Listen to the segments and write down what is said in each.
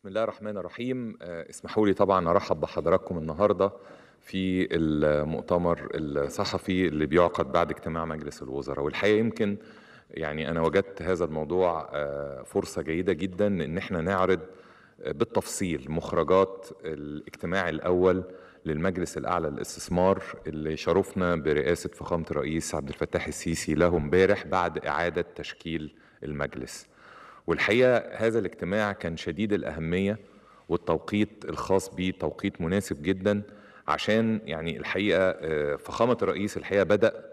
بسم الله الرحمن الرحيم آه، اسمحوا لي طبعا ارحب بحضراتكم النهارده في المؤتمر الصحفي اللي بيعقد بعد اجتماع مجلس الوزراء والحقيقه يمكن يعني انا وجدت هذا الموضوع آه، فرصه جيده جدا ان احنا نعرض آه، بالتفصيل مخرجات الاجتماع الاول للمجلس الاعلى للاستثمار اللي شرفنا برئاسه فخامه الرئيس عبد الفتاح السيسي له امبارح بعد اعاده تشكيل المجلس. والحقيقة هذا الاجتماع كان شديد الأهمية والتوقيت الخاص به توقيت مناسب جدا عشان يعني الحقيقة آه، فخامة الرئيس الحقيقة بدأ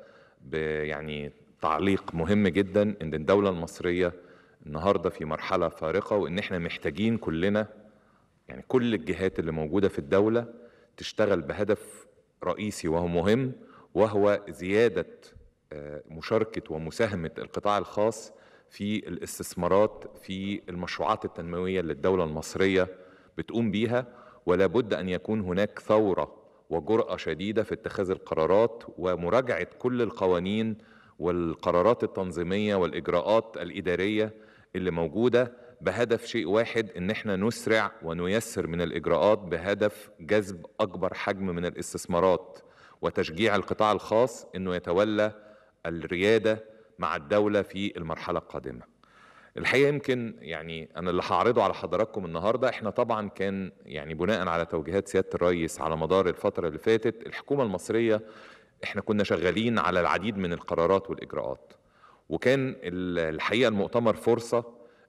يعني تعليق مهم جدا ان الدولة المصرية النهاردة في مرحلة فارقة وان احنا محتاجين كلنا يعني كل الجهات اللي موجودة في الدولة تشتغل بهدف رئيسي وهو مهم وهو زيادة آه، مشاركة ومساهمة القطاع الخاص في الاستثمارات في المشروعات التنمويه اللي الدوله المصريه بتقوم بيها ولا بد ان يكون هناك ثوره وجراه شديده في اتخاذ القرارات ومراجعه كل القوانين والقرارات التنظيميه والاجراءات الاداريه اللي موجوده بهدف شيء واحد ان احنا نسرع ونيسر من الاجراءات بهدف جذب اكبر حجم من الاستثمارات وتشجيع القطاع الخاص انه يتولى الرياده مع الدولة في المرحلة القادمة الحقيقة يمكن يعني أنا اللي هعرضه على حضراتكم النهاردة إحنا طبعا كان يعني بناء على توجيهات سيادة الرئيس على مدار الفترة اللي فاتت الحكومة المصرية إحنا كنا شغالين على العديد من القرارات والإجراءات وكان الحقيقة المؤتمر فرصة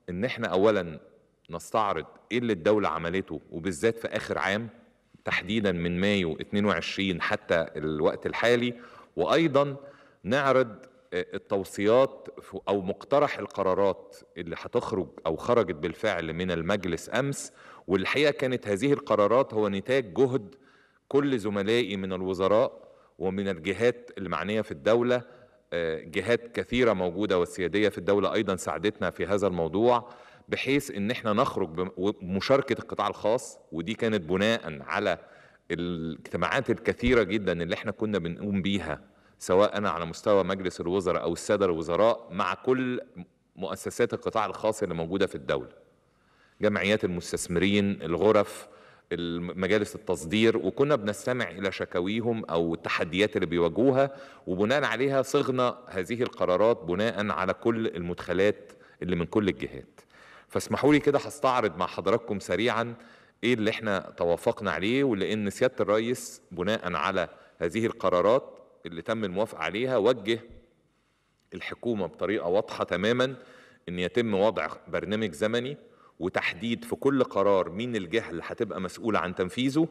إن إحنا أولا نستعرض إيه اللي الدولة عملته وبالذات في آخر عام تحديدا من مايو 22 حتى الوقت الحالي وايضا نعرض التوصيات او مقترح القرارات اللي هتخرج او خرجت بالفعل من المجلس امس والحقيقه كانت هذه القرارات هو نتاج جهد كل زملائي من الوزراء ومن الجهات المعنيه في الدوله آه، جهات كثيره موجوده والسياديه في الدوله ايضا ساعدتنا في هذا الموضوع بحيث ان احنا نخرج بمشاركه القطاع الخاص ودي كانت بناء على الاجتماعات الكثيره جدا اللي احنا كنا بنقوم بيها سواء أنا على مستوى مجلس الوزراء أو السادة الوزراء مع كل مؤسسات القطاع الخاص اللي موجودة في الدولة جمعيات المستثمرين الغرف مجالس التصدير وكنا بنستمع إلى شكاويهم أو التحديات اللي بيواجهوها وبناء عليها صغنا هذه القرارات بناء على كل المدخلات اللي من كل الجهات فاسمحوا لي كده هستعرض مع حضراتكم سريعا ايه اللي احنا توافقنا عليه ولان سياده الرئيس بناء على هذه القرارات اللي تم الموافقه عليها وجه الحكومه بطريقه واضحه تماما ان يتم وضع برنامج زمني وتحديد في كل قرار مين الجهه اللي هتبقى مسؤوله عن تنفيذه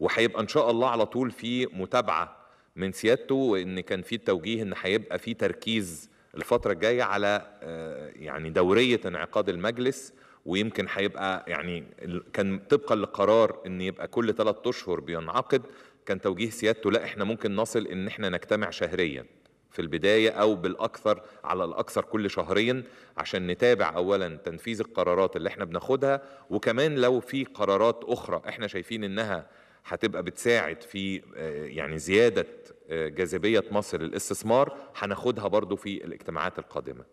وهيبقى ان شاء الله على طول في متابعه من سيادته وان كان في التوجيه ان هيبقى في تركيز الفتره الجايه على آه، يعني دوريه انعقاد المجلس ويمكن هيبقى يعني كان طبقا للقرار ان يبقى كل ثلاث اشهر بينعقد كان توجيه سيادته لا احنا ممكن نصل ان احنا نجتمع شهريا في البداية أو بالأكثر على الأكثر كل شهرين عشان نتابع أولا تنفيذ القرارات اللي احنا بناخدها وكمان لو في قرارات أخرى احنا شايفين إنها هتبقى بتساعد في آه، يعني زيادة آه، جاذبية مصر للاستثمار هناخدها برضو في الاجتماعات القادمة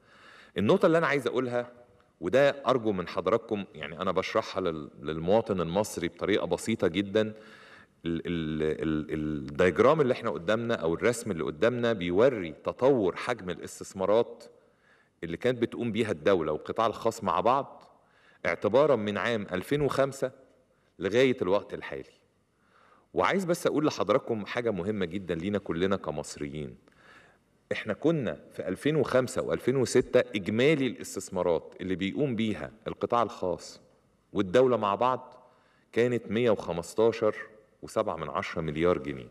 النقطة اللي أنا عايز أقولها وده أرجو من حضراتكم يعني أنا بشرحها للمواطن المصري بطريقة بسيطة جدا الدايجرام اللي احنا قدامنا او الرسم اللي قدامنا بيوري تطور حجم الاستثمارات اللي كانت بتقوم بيها الدوله والقطاع الخاص مع بعض اعتبارا من عام 2005 لغايه الوقت الحالي وعايز بس اقول لحضراتكم حاجه مهمه جدا لينا كلنا كمصريين احنا كنا في 2005 و2006 اجمالي الاستثمارات اللي بيقوم بيها القطاع الخاص والدوله مع بعض كانت 115 وسبعة من عشرة مليار جنيه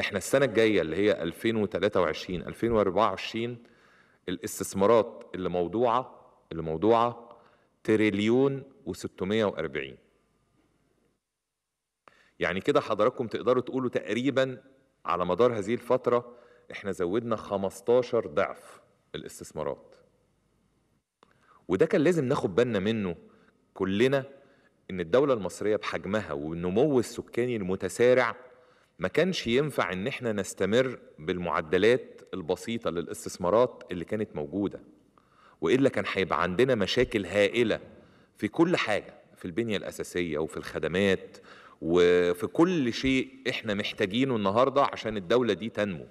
احنا السنة الجاية اللي هي 2023 2024 الاستثمارات اللي موضوعة اللي موضوعة تريليون و640 يعني كده حضراتكم تقدروا تقولوا تقريبا على مدار هذه الفترة احنا زودنا 15 ضعف الاستثمارات وده كان لازم ناخد بالنا منه كلنا ان الدوله المصريه بحجمها والنمو السكاني المتسارع ما كانش ينفع ان احنا نستمر بالمعدلات البسيطه للاستثمارات اللي كانت موجوده والا كان هيبقى عندنا مشاكل هائله في كل حاجه في البنيه الاساسيه وفي الخدمات وفي كل شيء احنا محتاجينه النهارده عشان الدوله دي تنمو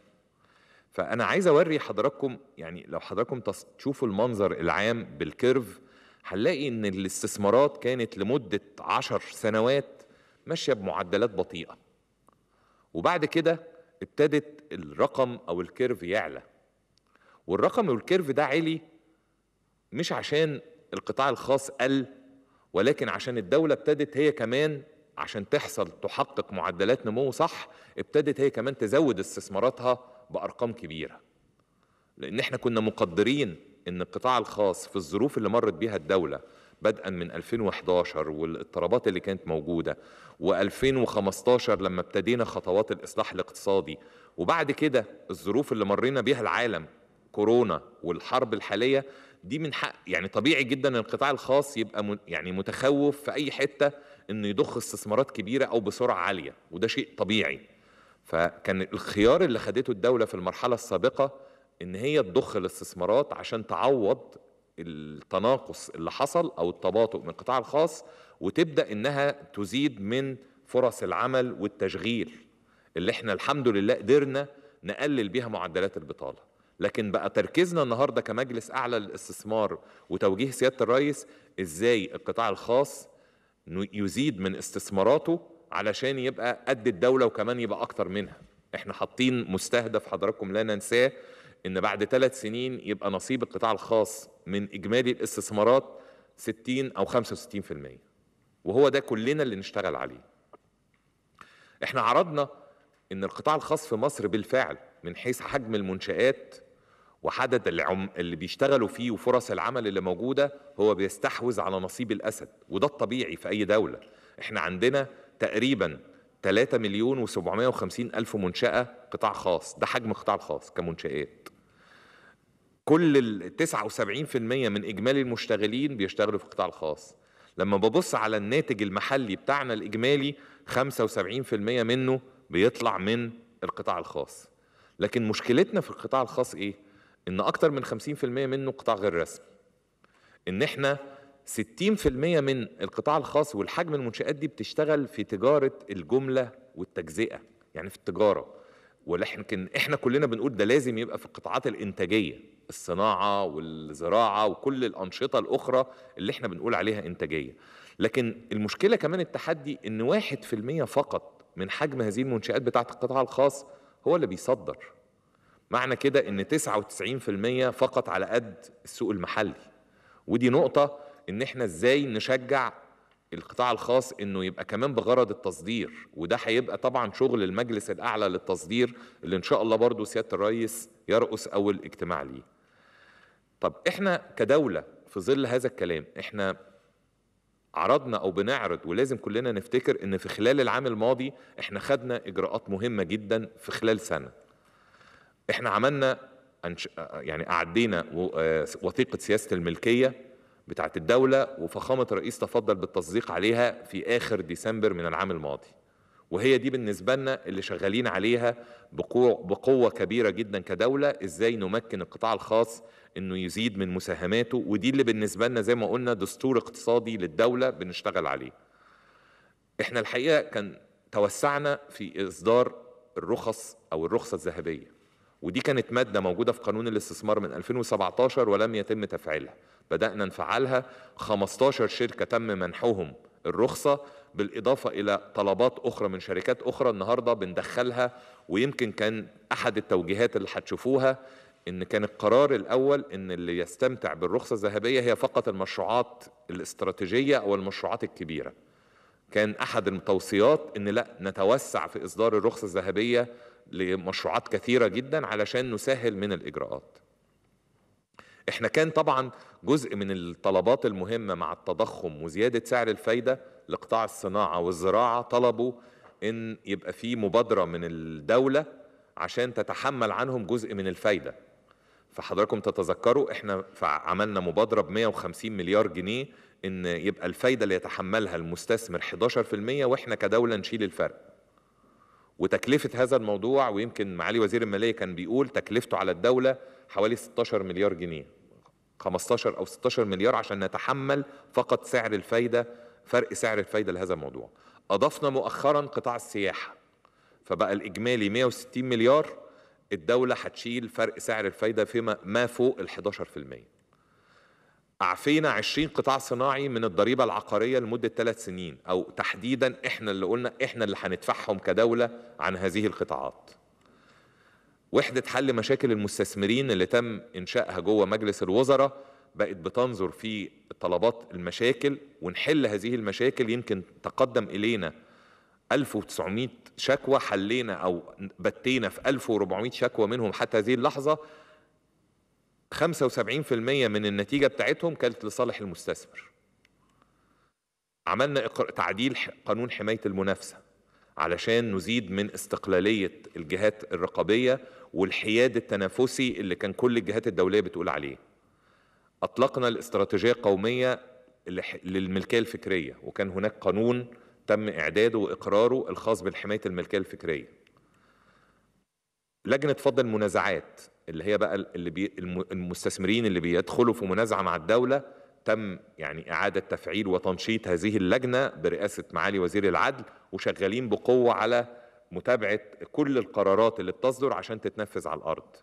فانا عايز اوري حضراتكم يعني لو حضراتكم تشوفوا المنظر العام بالكيرف هنلاقي ان الاستثمارات كانت لمده عشر سنوات ماشيه بمعدلات بطيئه وبعد كده ابتدت الرقم او الكيرف يعلى والرقم والكيرف ده علي مش عشان القطاع الخاص قل ولكن عشان الدولة ابتدت هي كمان عشان تحصل تحقق معدلات نمو صح ابتدت هي كمان تزود استثماراتها بأرقام كبيرة لأن احنا كنا مقدرين ان القطاع الخاص في الظروف اللي مرت بيها الدوله بدءا من 2011 والاضطرابات اللي كانت موجوده و2015 لما ابتدينا خطوات الاصلاح الاقتصادي وبعد كده الظروف اللي مرينا بيها العالم كورونا والحرب الحاليه دي من حق يعني طبيعي جدا ان القطاع الخاص يبقى يعني متخوف في اي حته انه يضخ استثمارات كبيره او بسرعه عاليه وده شيء طبيعي فكان الخيار اللي خدته الدوله في المرحله السابقه ان هي تضخ الاستثمارات عشان تعوض التناقص اللي حصل او التباطؤ من القطاع الخاص وتبدا انها تزيد من فرص العمل والتشغيل اللي احنا الحمد لله قدرنا نقلل بيها معدلات البطاله لكن بقى تركيزنا النهارده كمجلس اعلى للاستثمار وتوجيه سياده الرئيس ازاي القطاع الخاص يزيد من استثماراته علشان يبقى قد الدوله وكمان يبقى اكتر منها احنا حاطين مستهدف حضراتكم لا ننساه ان بعد ثلاث سنين يبقى نصيب القطاع الخاص من اجمالي الاستثمارات 60 او 65% وهو ده كلنا اللي نشتغل عليه احنا عرضنا ان القطاع الخاص في مصر بالفعل من حيث حجم المنشآت وعدد العم... اللي بيشتغلوا فيه وفرص العمل اللي موجودة هو بيستحوذ على نصيب الأسد وده الطبيعي في أي دولة احنا عندنا تقريبا 3 مليون و750 ألف منشأة قطاع خاص ده حجم القطاع الخاص كمنشآت كل ال 79% من اجمالي المشتغلين بيشتغلوا في القطاع الخاص لما ببص على الناتج المحلي بتاعنا الاجمالي 75% منه بيطلع من القطاع الخاص لكن مشكلتنا في القطاع الخاص ايه ان اكتر من 50% منه قطاع غير رسمي ان احنا 60% من القطاع الخاص والحجم المنشآت دي بتشتغل في تجارة الجملة والتجزئة يعني في التجارة ولكن احنا كلنا بنقول ده لازم يبقى في القطاعات الانتاجية الصناعه والزراعه وكل الانشطه الاخرى اللي احنا بنقول عليها انتاجيه لكن المشكله كمان التحدي ان 1% فقط من حجم هذه المنشآت بتاعه القطاع الخاص هو اللي بيصدر معنى كده ان 99% فقط على قد السوق المحلي ودي نقطه ان احنا ازاي نشجع القطاع الخاص انه يبقى كمان بغرض التصدير وده هيبقى طبعا شغل المجلس الاعلى للتصدير اللي ان شاء الله برضو سياده الرئيس يرأس اول اجتماع ليه طب احنا كدوله في ظل هذا الكلام احنا عرضنا او بنعرض ولازم كلنا نفتكر ان في خلال العام الماضي احنا خدنا اجراءات مهمه جدا في خلال سنه احنا عملنا يعني اعدينا آه، وثيقه سياسه الملكيه بتاعت الدولة وفخامة الرئيس تفضل بالتصديق عليها في آخر ديسمبر من العام الماضي وهي دي بالنسبة لنا اللي شغالين عليها بقوة كبيرة جدا كدولة ازاي نمكن القطاع الخاص انه يزيد من مساهماته ودي اللي بالنسبة لنا زي ما قلنا دستور اقتصادي للدولة بنشتغل عليه احنا الحقيقة كان توسعنا في اصدار الرخص او الرخصة الذهبية ودي كانت مادة موجودة في قانون الاستثمار من 2017 ولم يتم تفعيلها بدأنا نفعلها 15 شركة تم منحهم الرخصة بالإضافة إلى طلبات أخرى من شركات أخرى النهاردة بندخلها ويمكن كان أحد التوجيهات اللي هتشوفوها إن كان القرار الأول إن اللي يستمتع بالرخصة الذهبية هي فقط المشروعات الاستراتيجية أو المشروعات الكبيرة كان أحد التوصيات إن لا نتوسع في إصدار الرخصة الذهبية لمشروعات كثيرة جدا علشان نسهل من الإجراءات احنا كان طبعا جزء من الطلبات المهمة مع التضخم وزيادة سعر الفايدة لقطاع الصناعة والزراعة طلبوا ان يبقى في مبادرة من الدولة عشان تتحمل عنهم جزء من الفايدة فحضراتكم تتذكروا احنا عملنا مبادرة ب 150 مليار جنيه ان يبقى الفايدة اللي يتحملها المستثمر 11% واحنا كدولة نشيل الفرق وتكلفة هذا الموضوع ويمكن معالي وزير المالية كان بيقول تكلفته على الدولة حوالي 16 مليار جنيه 15 او 16 مليار عشان نتحمل فقط سعر الفايده فرق سعر الفايده لهذا الموضوع اضفنا مؤخرا قطاع السياحه فبقى الاجمالي 160 مليار الدوله هتشيل فرق سعر الفايده فيما ما فوق ال 11% عفينا 20 قطاع صناعي من الضريبة العقارية لمدة ثلاث سنين أو تحديدا إحنا اللي قلنا إحنا اللي هندفعهم كدولة عن هذه القطاعات وحدة حل مشاكل المستثمرين اللي تم إنشائها جوه مجلس الوزراء بقت بتنظر في طلبات المشاكل ونحل هذه المشاكل يمكن تقدم إلينا 1900 شكوى حلينا أو بتينا في 1400 شكوى منهم حتى هذه اللحظة 75% من النتيجة بتاعتهم كانت لصالح المستثمر عملنا تعديل قانون حماية المنافسة علشان نزيد من استقلالية الجهات الرقابية والحياد التنافسي اللي كان كل الجهات الدولية بتقول عليه أطلقنا الاستراتيجية القومية للملكية الفكرية وكان هناك قانون تم إعداده وإقراره الخاص بالحماية الملكية الفكرية لجنة فض المنازعات اللي هي بقى اللي بي المستثمرين اللي بيدخلوا في منازعة مع الدولة تم يعني إعادة تفعيل وتنشيط هذه اللجنة برئاسة معالي وزير العدل وشغالين بقوة على متابعة كل القرارات اللي بتصدر عشان تتنفذ على الأرض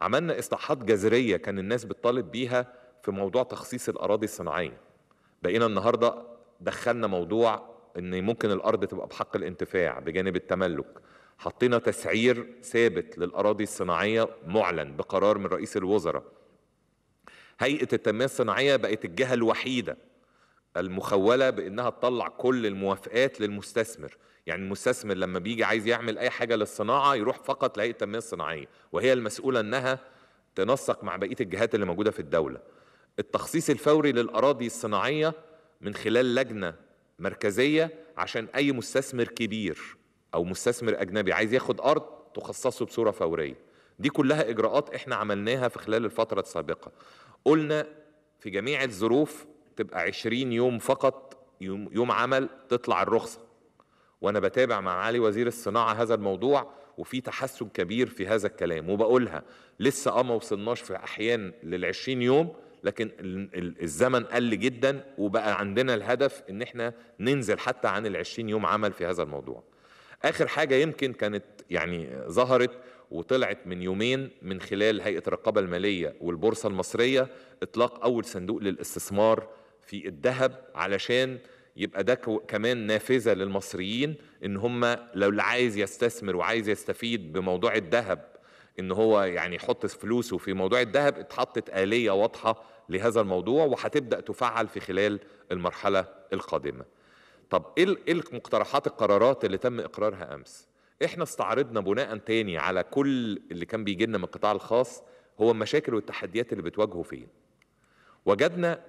عملنا إصلاحات جذرية كان الناس بتطالب بيها في موضوع تخصيص الأراضي الصناعية بقينا النهاردة دخلنا موضوع ان ممكن الارض تبقى بحق الانتفاع بجانب التملك حطينا تسعير ثابت للاراضي الصناعيه معلن بقرار من رئيس الوزراء هيئه التنميه الصناعيه بقت الجهه الوحيده المخوله بانها تطلع كل الموافقات للمستثمر يعني المستثمر لما بيجي عايز يعمل اي حاجه للصناعه يروح فقط لهيئه التنميه الصناعيه وهي المسؤوله انها تنسق مع بقيه الجهات اللي موجوده في الدوله التخصيص الفوري للاراضي الصناعيه من خلال لجنه مركزيه عشان اي مستثمر كبير او مستثمر اجنبي عايز ياخد ارض تخصصه بصوره فوريه دي كلها اجراءات احنا عملناها في خلال الفتره السابقه قلنا في جميع الظروف تبقى 20 يوم فقط يوم, عمل تطلع الرخصه وانا بتابع مع علي وزير الصناعه هذا الموضوع وفي تحسن كبير في هذا الكلام وبقولها لسه اه ما وصلناش في احيان لل 20 يوم لكن الزمن قل جدا وبقى عندنا الهدف ان احنا ننزل حتى عن ال 20 يوم عمل في هذا الموضوع. اخر حاجه يمكن كانت يعني ظهرت وطلعت من يومين من خلال هيئة الرقابة المالية والبورصة المصرية إطلاق أول صندوق للاستثمار في الذهب علشان يبقى ده كمان نافذة للمصريين إن هم لو اللي عايز يستثمر وعايز يستفيد بموضوع الذهب إن هو يعني يحط فلوسه في موضوع الذهب اتحطت آلية واضحة لهذا الموضوع وهتبدأ تفعل في خلال المرحلة القادمة طب إيه المقترحات إيه القرارات اللي تم إقرارها أمس؟ احنا استعرضنا بناء تاني على كل اللي كان بيجي لنا من القطاع الخاص هو المشاكل والتحديات اللي بتواجهه فين وجدنا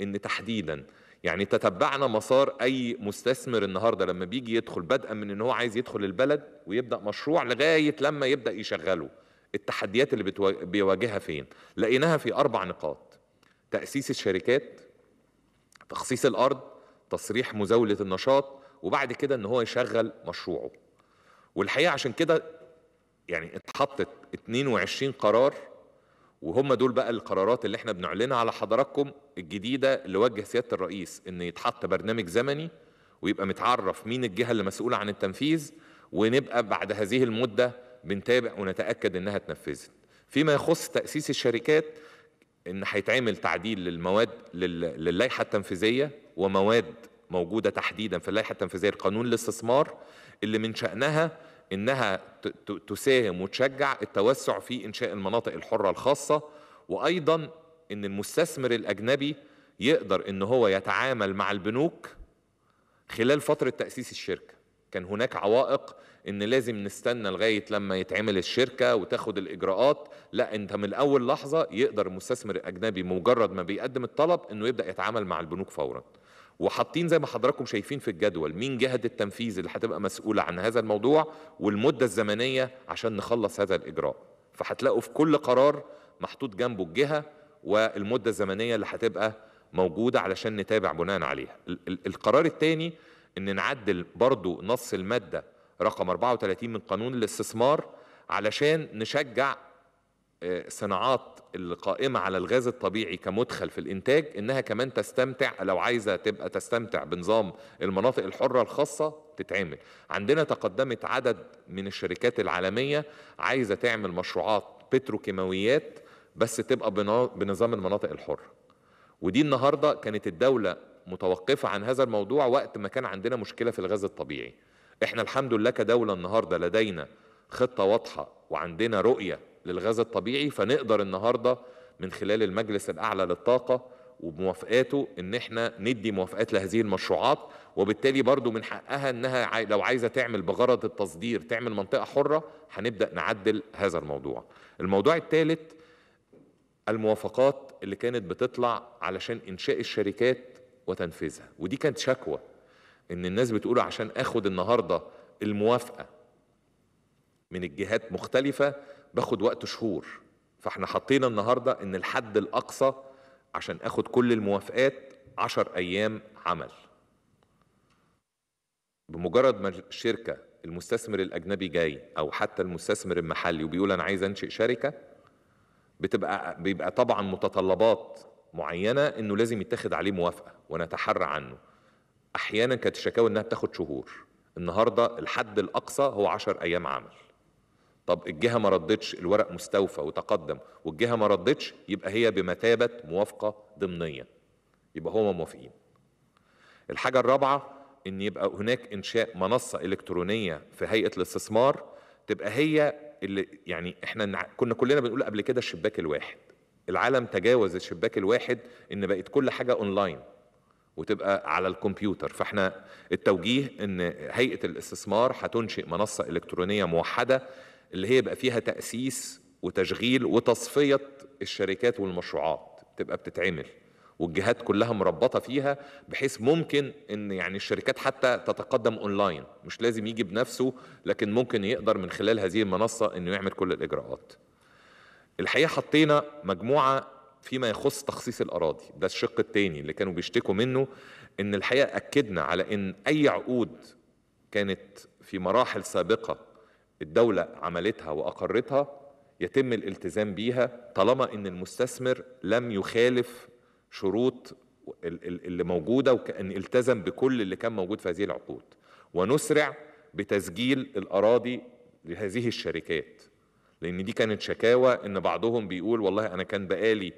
ان تحديدا يعني تتبعنا مسار اي مستثمر النهارده لما بيجي يدخل بدءا من ان هو عايز يدخل البلد ويبدا مشروع لغايه لما يبدا يشغله التحديات اللي بيواجهها فين لقيناها في اربع نقاط تاسيس الشركات تخصيص الارض تصريح مزاوله النشاط وبعد كده ان هو يشغل مشروعه والحقيقه عشان كده يعني اتحطت 22 قرار وهم دول بقى القرارات اللي احنا بنعلنها على حضراتكم الجديده اللي وجه سياده الرئيس ان يتحط برنامج زمني ويبقى متعرف مين الجهه اللي مسؤوله عن التنفيذ ونبقى بعد هذه المده بنتابع ونتاكد انها اتنفذت. فيما يخص تاسيس الشركات ان هيتعمل تعديل للمواد للائحه التنفيذيه ومواد موجوده تحديدا في اللائحه التنفيذيه لقانون الاستثمار اللي من شانها انها تساهم وتشجع التوسع في انشاء المناطق الحره الخاصه وايضا ان المستثمر الاجنبي يقدر ان هو يتعامل مع البنوك خلال فتره تاسيس الشركه كان هناك عوائق ان لازم نستنى لغايه لما يتعمل الشركه وتاخد الاجراءات لا انت من اول لحظه يقدر المستثمر الاجنبي مجرد ما بيقدم الطلب انه يبدا يتعامل مع البنوك فورا وحاطين زي ما حضراتكم شايفين في الجدول مين جهة التنفيذ اللي هتبقى مسؤولة عن هذا الموضوع والمدة الزمنية عشان نخلص هذا الإجراء فهتلاقوا في كل قرار محطوط جنبه الجهة والمدة الزمنية اللي هتبقى موجودة علشان نتابع بناء عليها القرار الثاني ان نعدل برضو نص المادة رقم 34 من قانون الاستثمار علشان نشجع الصناعات القائمة على الغاز الطبيعي كمدخل في الإنتاج إنها كمان تستمتع لو عايزة تبقى تستمتع بنظام المناطق الحرة الخاصة تتعمل عندنا تقدمت عدد من الشركات العالمية عايزة تعمل مشروعات بتروكيماويات بس تبقى بنظام المناطق الحرة ودي النهاردة كانت الدولة متوقفة عن هذا الموضوع وقت ما كان عندنا مشكلة في الغاز الطبيعي احنا الحمد لله كدولة النهاردة لدينا خطة واضحة وعندنا رؤية للغاز الطبيعي فنقدر النهارده من خلال المجلس الاعلى للطاقه وبموافقاته ان احنا ندي موافقات لهذه المشروعات وبالتالي برضو من حقها انها لو عايزه تعمل بغرض التصدير تعمل منطقه حره هنبدا نعدل هذا الموضوع. الموضوع الثالث الموافقات اللي كانت بتطلع علشان انشاء الشركات وتنفيذها ودي كانت شكوى ان الناس بتقول عشان اخد النهارده الموافقه من الجهات مختلفه باخد وقت شهور فاحنا حطينا النهارده ان الحد الاقصى عشان اخد كل الموافقات عشر ايام عمل بمجرد ما الشركه المستثمر الاجنبي جاي او حتى المستثمر المحلي وبيقول انا عايز انشئ شركه بتبقى بيبقى طبعا متطلبات معينه انه لازم يتخذ عليه موافقه ونتحرى عنه احيانا كانت الشكاوى انها بتاخد شهور النهارده الحد الاقصى هو 10 ايام عمل طب الجهة ما ردتش الورق مستوفى وتقدم والجهة ما ردتش يبقى هي بمثابة موافقة ضمنية يبقى هما موافقين الحاجة الرابعة ان يبقى هناك انشاء منصة الكترونية في هيئة الاستثمار تبقى هي اللي يعني احنا كنا كلنا بنقول قبل كده الشباك الواحد العالم تجاوز الشباك الواحد ان بقت كل حاجة اونلاين وتبقى على الكمبيوتر فاحنا التوجيه ان هيئة الاستثمار هتنشئ منصة الكترونية موحدة اللي هي بقى فيها تأسيس وتشغيل وتصفية الشركات والمشروعات تبقى بتتعمل والجهات كلها مربطة فيها بحيث ممكن ان يعني الشركات حتى تتقدم اونلاين مش لازم يجي بنفسه لكن ممكن يقدر من خلال هذه المنصة انه يعمل كل الاجراءات الحقيقة حطينا مجموعة فيما يخص تخصيص الأراضي ده الشق الثاني اللي كانوا بيشتكوا منه إن الحقيقة أكدنا على إن أي عقود كانت في مراحل سابقة الدولة عملتها وأقرتها يتم الالتزام بيها طالما أن المستثمر لم يخالف شروط اللي موجودة وكأن التزم بكل اللي كان موجود في هذه العقود ونسرع بتسجيل الأراضي لهذه الشركات لأن دي كانت شكاوى أن بعضهم بيقول والله أنا كان بقالي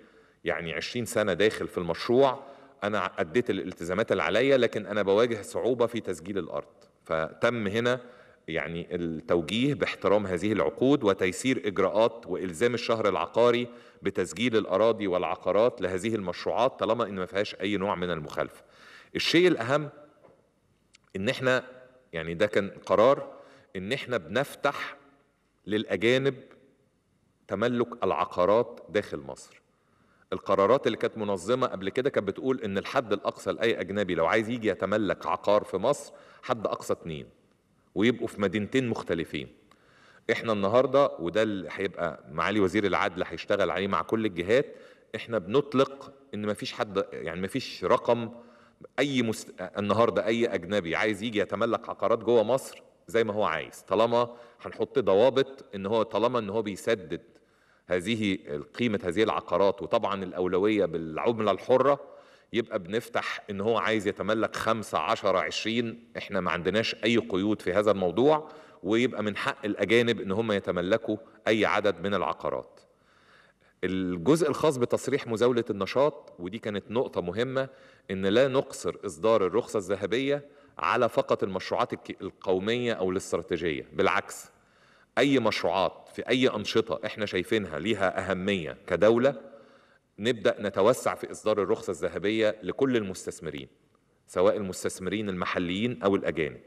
يعني 20 سنة داخل في المشروع أنا أديت الالتزامات اللي عليا لكن أنا بواجه صعوبة في تسجيل الأرض فتم هنا يعني التوجيه باحترام هذه العقود وتيسير اجراءات والزام الشهر العقاري بتسجيل الاراضي والعقارات لهذه المشروعات طالما ان ما فيهاش اي نوع من المخالفه. الشيء الاهم ان احنا يعني ده كان قرار ان احنا بنفتح للاجانب تملك العقارات داخل مصر. القرارات اللي كانت منظمه قبل كده كانت بتقول ان الحد الاقصى لاي اجنبي لو عايز يجي يتملك عقار في مصر حد اقصى اثنين. ويبقوا في مدينتين مختلفين احنا النهارده وده اللي هيبقى معالي وزير العدل هيشتغل عليه مع كل الجهات احنا بنطلق ان مفيش حد يعني مفيش رقم اي مست... النهارده اي اجنبي عايز يجي يتملك عقارات جوه مصر زي ما هو عايز طالما هنحط ضوابط ان هو طالما ان هو بيسدد هذه قيمه هذه العقارات وطبعا الاولويه بالعمله الحره يبقى بنفتح ان هو عايز يتملك خمسة عشر عشرين احنا ما عندناش اي قيود في هذا الموضوع ويبقى من حق الاجانب ان هم يتملكوا اي عدد من العقارات الجزء الخاص بتصريح مزاولة النشاط ودي كانت نقطة مهمة ان لا نقصر اصدار الرخصة الذهبية على فقط المشروعات القومية او الاستراتيجية بالعكس اي مشروعات في اي انشطة احنا شايفينها ليها اهمية كدولة نبدأ نتوسع في إصدار الرخصة الذهبية لكل المستثمرين سواء المستثمرين المحليين أو الأجانب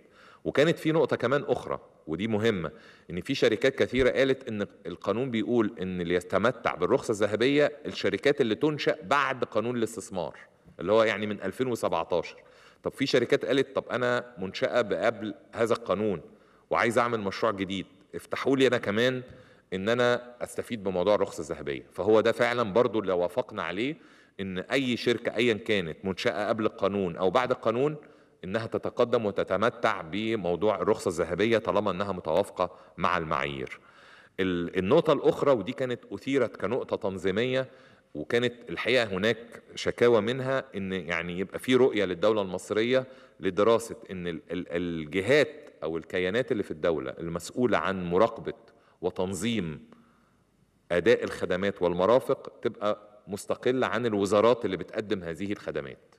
وكانت في نقطة كمان أخرى ودي مهمة إن في شركات كثيرة قالت إن القانون بيقول إن اللي يتمتع بالرخصة الذهبية الشركات اللي تنشأ بعد قانون الاستثمار اللي هو يعني من 2017 طب في شركات قالت طب أنا منشأة بقبل هذا القانون وعايز أعمل مشروع جديد افتحوا لي أنا كمان ان انا استفيد بموضوع الرخصه الذهبيه فهو ده فعلا برضو اللي وافقنا عليه ان اي شركه ايا كانت منشاه قبل القانون او بعد القانون انها تتقدم وتتمتع بموضوع الرخصه الذهبيه طالما انها متوافقه مع المعايير النقطه الاخرى ودي كانت اثيرت كنقطه تنظيميه وكانت الحقيقه هناك شكاوى منها ان يعني يبقى في رؤيه للدوله المصريه لدراسه ان الجهات او الكيانات اللي في الدوله المسؤوله عن مراقبه وتنظيم اداء الخدمات والمرافق تبقى مستقله عن الوزارات اللي بتقدم هذه الخدمات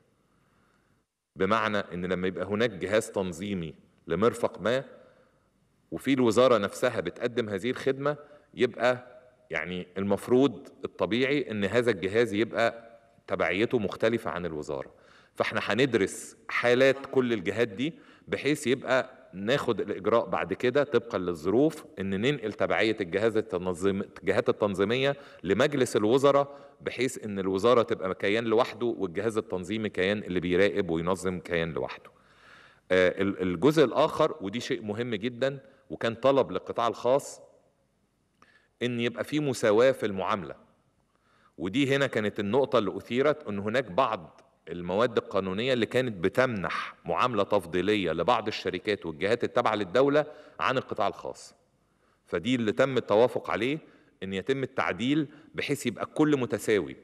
بمعنى ان لما يبقى هناك جهاز تنظيمي لمرفق ما وفي الوزاره نفسها بتقدم هذه الخدمه يبقى يعني المفروض الطبيعي ان هذا الجهاز يبقى تبعيته مختلفه عن الوزاره فاحنا هندرس حالات كل الجهات دي بحيث يبقى ناخد الاجراء بعد كده طبقا للظروف ان ننقل تبعيه الجهاز التنظيم الجهات التنظيميه لمجلس الوزراء بحيث ان الوزاره تبقى كيان لوحده والجهاز التنظيمي كيان اللي بيراقب وينظم كيان لوحده. آه، الجزء الاخر ودي شيء مهم جدا وكان طلب للقطاع الخاص ان يبقى في مساواه في المعامله. ودي هنا كانت النقطه اللي اثيرت ان هناك بعض المواد القانونية اللي كانت بتمنح معاملة تفضيلية لبعض الشركات والجهات التابعة للدولة عن القطاع الخاص فدي اللي تم التوافق عليه ان يتم التعديل بحيث يبقى الكل متساوي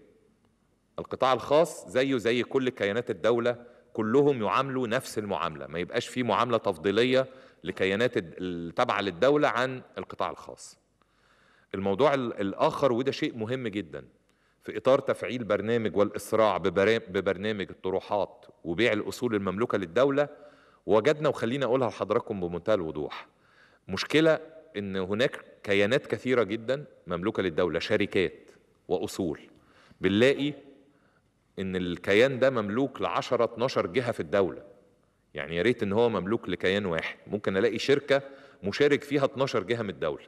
القطاع الخاص زيه زي كل كيانات الدولة كلهم يعاملوا نفس المعاملة ما يبقاش في معاملة تفضيلية لكيانات التابعة للدولة عن القطاع الخاص الموضوع الآخر وده شيء مهم جداً في إطار تفعيل برنامج والإسراع ببرنامج الطروحات وبيع الأصول المملوكة للدولة وجدنا وخلينا أقولها لحضراتكم بمنتهى الوضوح مشكلة إن هناك كيانات كثيرة جدا مملوكة للدولة شركات وأصول بنلاقي إن الكيان ده مملوك ل 10 12 جهة في الدولة يعني يا ريت إن هو مملوك لكيان واحد ممكن ألاقي شركة مشارك فيها 12 جهة من الدولة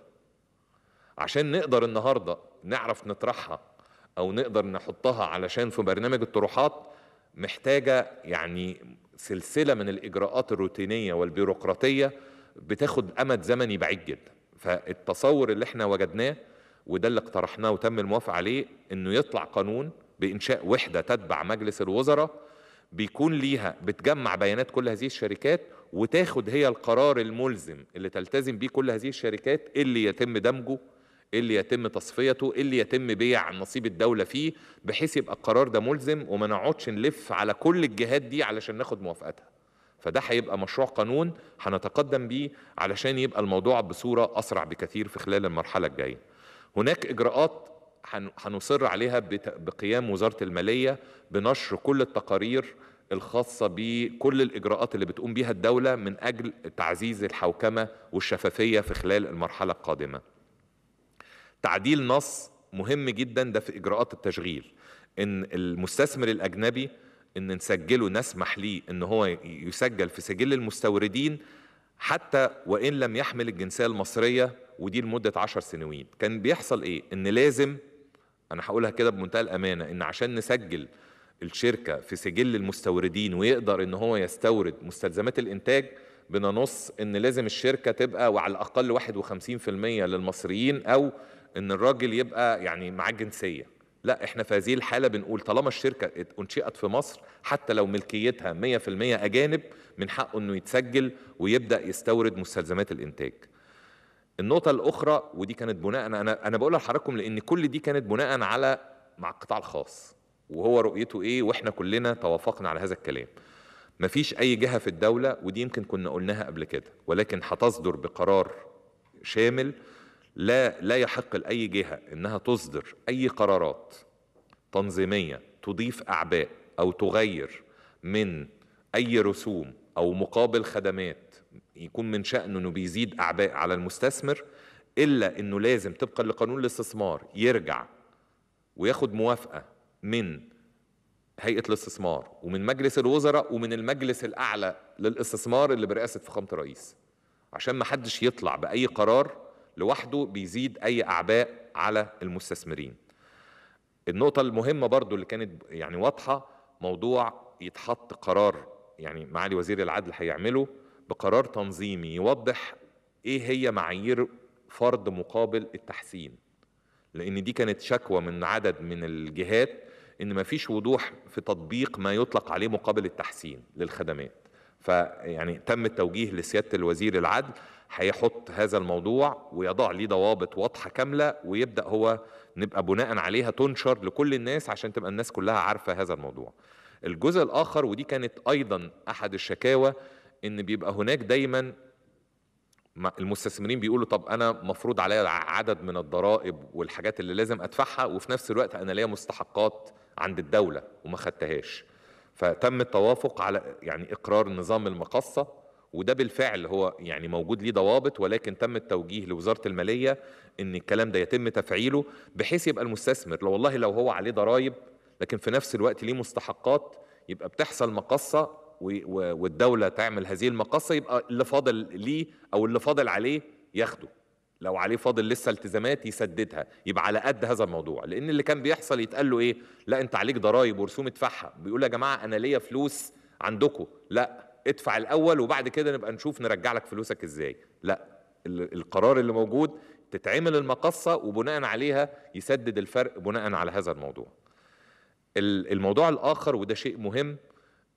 عشان نقدر النهاردة نعرف نطرحها او نقدر نحطها علشان في برنامج الطروحات محتاجه يعني سلسله من الاجراءات الروتينيه والبيروقراطيه بتاخد امد زمني بعيد جدا فالتصور اللي احنا وجدناه وده اللي اقترحناه وتم الموافقه عليه انه يطلع قانون بانشاء وحده تتبع مجلس الوزراء بيكون ليها بتجمع بيانات كل هذه الشركات وتاخد هي القرار الملزم اللي تلتزم بيه كل هذه الشركات اللي يتم دمجه ايه اللي يتم تصفيته ايه اللي يتم بيع نصيب الدولة فيه بحيث يبقى القرار ده ملزم وما نقعدش نلف على كل الجهات دي علشان ناخد موافقتها فده هيبقى مشروع قانون هنتقدم بيه علشان يبقى الموضوع بصورة أسرع بكثير في خلال المرحلة الجاية هناك إجراءات هنصر عليها بقيام وزارة المالية بنشر كل التقارير الخاصة بكل الإجراءات اللي بتقوم بيها الدولة من أجل تعزيز الحوكمة والشفافية في خلال المرحلة القادمة تعديل نص مهم جدا ده في اجراءات التشغيل ان المستثمر الاجنبي ان نسجله نسمح ليه ان هو يسجل في سجل المستوردين حتى وان لم يحمل الجنسيه المصريه ودي لمده 10 سنوات كان بيحصل ايه ان لازم انا هقولها كده بمنتهى الامانه ان عشان نسجل الشركه في سجل المستوردين ويقدر ان هو يستورد مستلزمات الانتاج بننص ان لازم الشركه تبقى وعلى الاقل 51% للمصريين او ان الراجل يبقى يعني معاه جنسيه لا احنا في هذه الحاله بنقول طالما الشركه انشئت في مصر حتى لو ملكيتها 100% اجانب من حقه انه يتسجل ويبدا يستورد مستلزمات الانتاج النقطه الاخرى ودي كانت بناء انا انا بقولها لحضراتكم لان كل دي كانت بناء على مع القطاع الخاص وهو رؤيته ايه واحنا كلنا توافقنا على هذا الكلام مفيش اي جهه في الدوله ودي يمكن كنا قلناها قبل كده ولكن هتصدر بقرار شامل لا لا يحق لاي جهه انها تصدر اي قرارات تنظيميه تضيف اعباء او تغير من اي رسوم او مقابل خدمات يكون من شانه انه بيزيد اعباء على المستثمر الا انه لازم طبقا لقانون الاستثمار يرجع وياخد موافقه من هيئه الاستثمار ومن مجلس الوزراء ومن المجلس الاعلى للاستثمار اللي برئاسه فخامه الرئيس عشان ما حدش يطلع باي قرار لوحده بيزيد أي أعباء على المستثمرين النقطة المهمة برضو اللي كانت يعني واضحة موضوع يتحط قرار يعني معالي وزير العدل هيعمله بقرار تنظيمي يوضح ايه هي معايير فرض مقابل التحسين لان دي كانت شكوى من عدد من الجهات ان مفيش وضوح في تطبيق ما يطلق عليه مقابل التحسين للخدمات فيعني تم التوجيه لسياده الوزير العدل هيحط هذا الموضوع ويضع ليه ضوابط واضحه كامله ويبدا هو نبقى بناء عليها تنشر لكل الناس عشان تبقى الناس كلها عارفه هذا الموضوع. الجزء الاخر ودي كانت ايضا احد الشكاوى ان بيبقى هناك دايما المستثمرين بيقولوا طب انا مفروض عليا عدد من الضرائب والحاجات اللي لازم ادفعها وفي نفس الوقت انا ليا مستحقات عند الدوله وما خدتهاش فتم التوافق على يعني اقرار نظام المقصه وده بالفعل هو يعني موجود ليه ضوابط ولكن تم التوجيه لوزاره الماليه ان الكلام ده يتم تفعيله بحيث يبقى المستثمر لو والله لو هو عليه ضرائب لكن في نفس الوقت ليه مستحقات يبقى بتحصل مقصه والدوله تعمل هذه المقصه يبقى اللي فاضل ليه او اللي فاضل عليه ياخده لو عليه فاضل لسه التزامات يسددها يبقى على قد هذا الموضوع لان اللي كان بيحصل يتقال له ايه لا انت عليك ضرايب ورسوم ادفعها بيقول يا جماعه انا ليا فلوس عندكم لا ادفع الاول وبعد كده نبقى نشوف نرجع لك فلوسك ازاي لا القرار اللي موجود تتعمل المقصه وبناء عليها يسدد الفرق بناء على هذا الموضوع الموضوع الاخر وده شيء مهم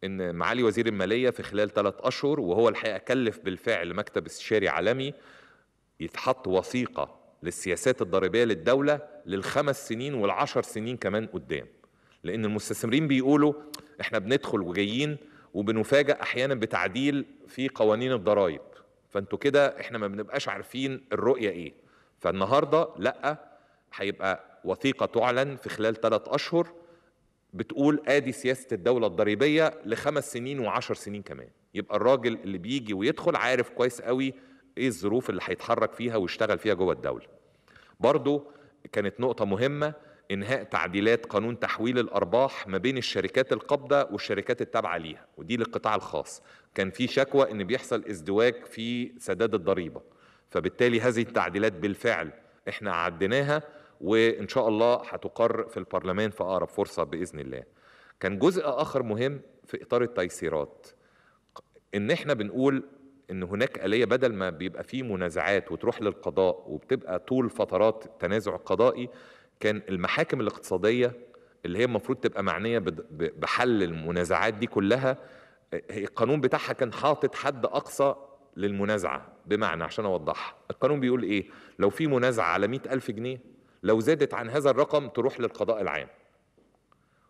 ان معالي وزير الماليه في خلال ثلاث اشهر وهو الحقيقه كلف بالفعل مكتب استشاري عالمي يتحط وثيقه للسياسات الضريبيه للدوله للخمس سنين والعشر سنين كمان قدام لان المستثمرين بيقولوا احنا بندخل وجايين وبنفاجأ احيانا بتعديل في قوانين الضرائب فانتوا كده احنا ما بنبقاش عارفين الرؤيه ايه فالنهارده لا هيبقى وثيقه تعلن في خلال ثلاث اشهر بتقول ادي سياسه الدوله الضريبيه لخمس سنين وعشر سنين كمان يبقى الراجل اللي بيجي ويدخل عارف كويس قوي ايه الظروف اللي هيتحرك فيها ويشتغل فيها جوه الدوله برضو كانت نقطه مهمه انهاء تعديلات قانون تحويل الارباح ما بين الشركات القابضه والشركات التابعه ليها ودي للقطاع الخاص كان في شكوى ان بيحصل ازدواج في سداد الضريبه فبالتالي هذه التعديلات بالفعل احنا عديناها وان شاء الله هتقر في البرلمان في اقرب فرصه باذن الله كان جزء اخر مهم في اطار التيسيرات ان احنا بنقول ان هناك آلية بدل ما بيبقى فيه منازعات وتروح للقضاء وبتبقى طول فترات تنازع قضائي كان المحاكم الاقتصادية اللي هي المفروض تبقى معنية بحل المنازعات دي كلها آه، القانون بتاعها كان حاطط حد أقصى للمنازعة بمعنى عشان أوضحها القانون بيقول إيه لو في منازعة على مئة ألف جنيه لو زادت عن هذا الرقم تروح للقضاء العام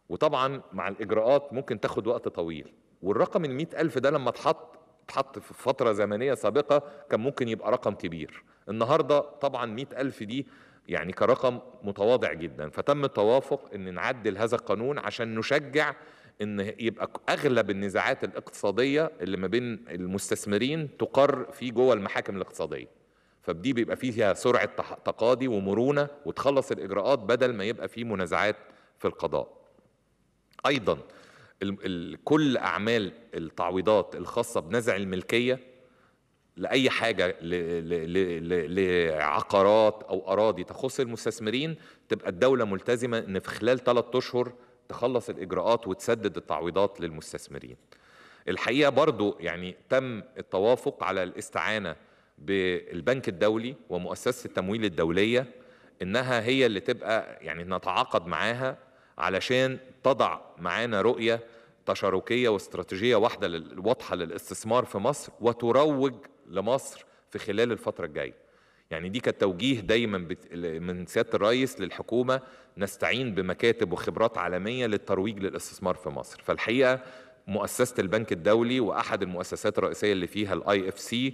وطبعا مع الإجراءات ممكن تاخد وقت طويل والرقم ال ألف ده لما اتحط اتحط في فترة زمنية سابقة كان ممكن يبقى رقم كبير النهاردة طبعا مئة ألف دي يعني كرقم متواضع جدا فتم التوافق ان نعدل هذا القانون عشان نشجع ان يبقى اغلب النزاعات الاقتصاديه اللي ما بين المستثمرين تقر في جوه المحاكم الاقتصاديه فبدي بيبقى فيها سرعه تقاضي ومرونه وتخلص الاجراءات بدل ما يبقى فيه منازعات في القضاء ايضا كل اعمال التعويضات الخاصه بنزع الملكيه لاي حاجه لعقارات او اراضي تخص المستثمرين تبقى الدوله ملتزمه ان في خلال ثلاث اشهر تخلص الاجراءات وتسدد التعويضات للمستثمرين. الحقيقه برضو يعني تم التوافق على الاستعانه بالبنك الدولي ومؤسسه التمويل الدوليه انها هي اللي تبقى يعني نتعاقد معاها علشان تضع معانا رؤية تشاركية واستراتيجية واحدة واضحة للاستثمار في مصر وتروج لمصر في خلال الفترة الجاية يعني دي كانت توجيه دايما من سياده الرئيس للحكومه نستعين بمكاتب وخبرات عالميه للترويج للاستثمار في مصر فالحقيقه مؤسسه البنك الدولي واحد المؤسسات الرئيسيه اللي فيها الاي اف سي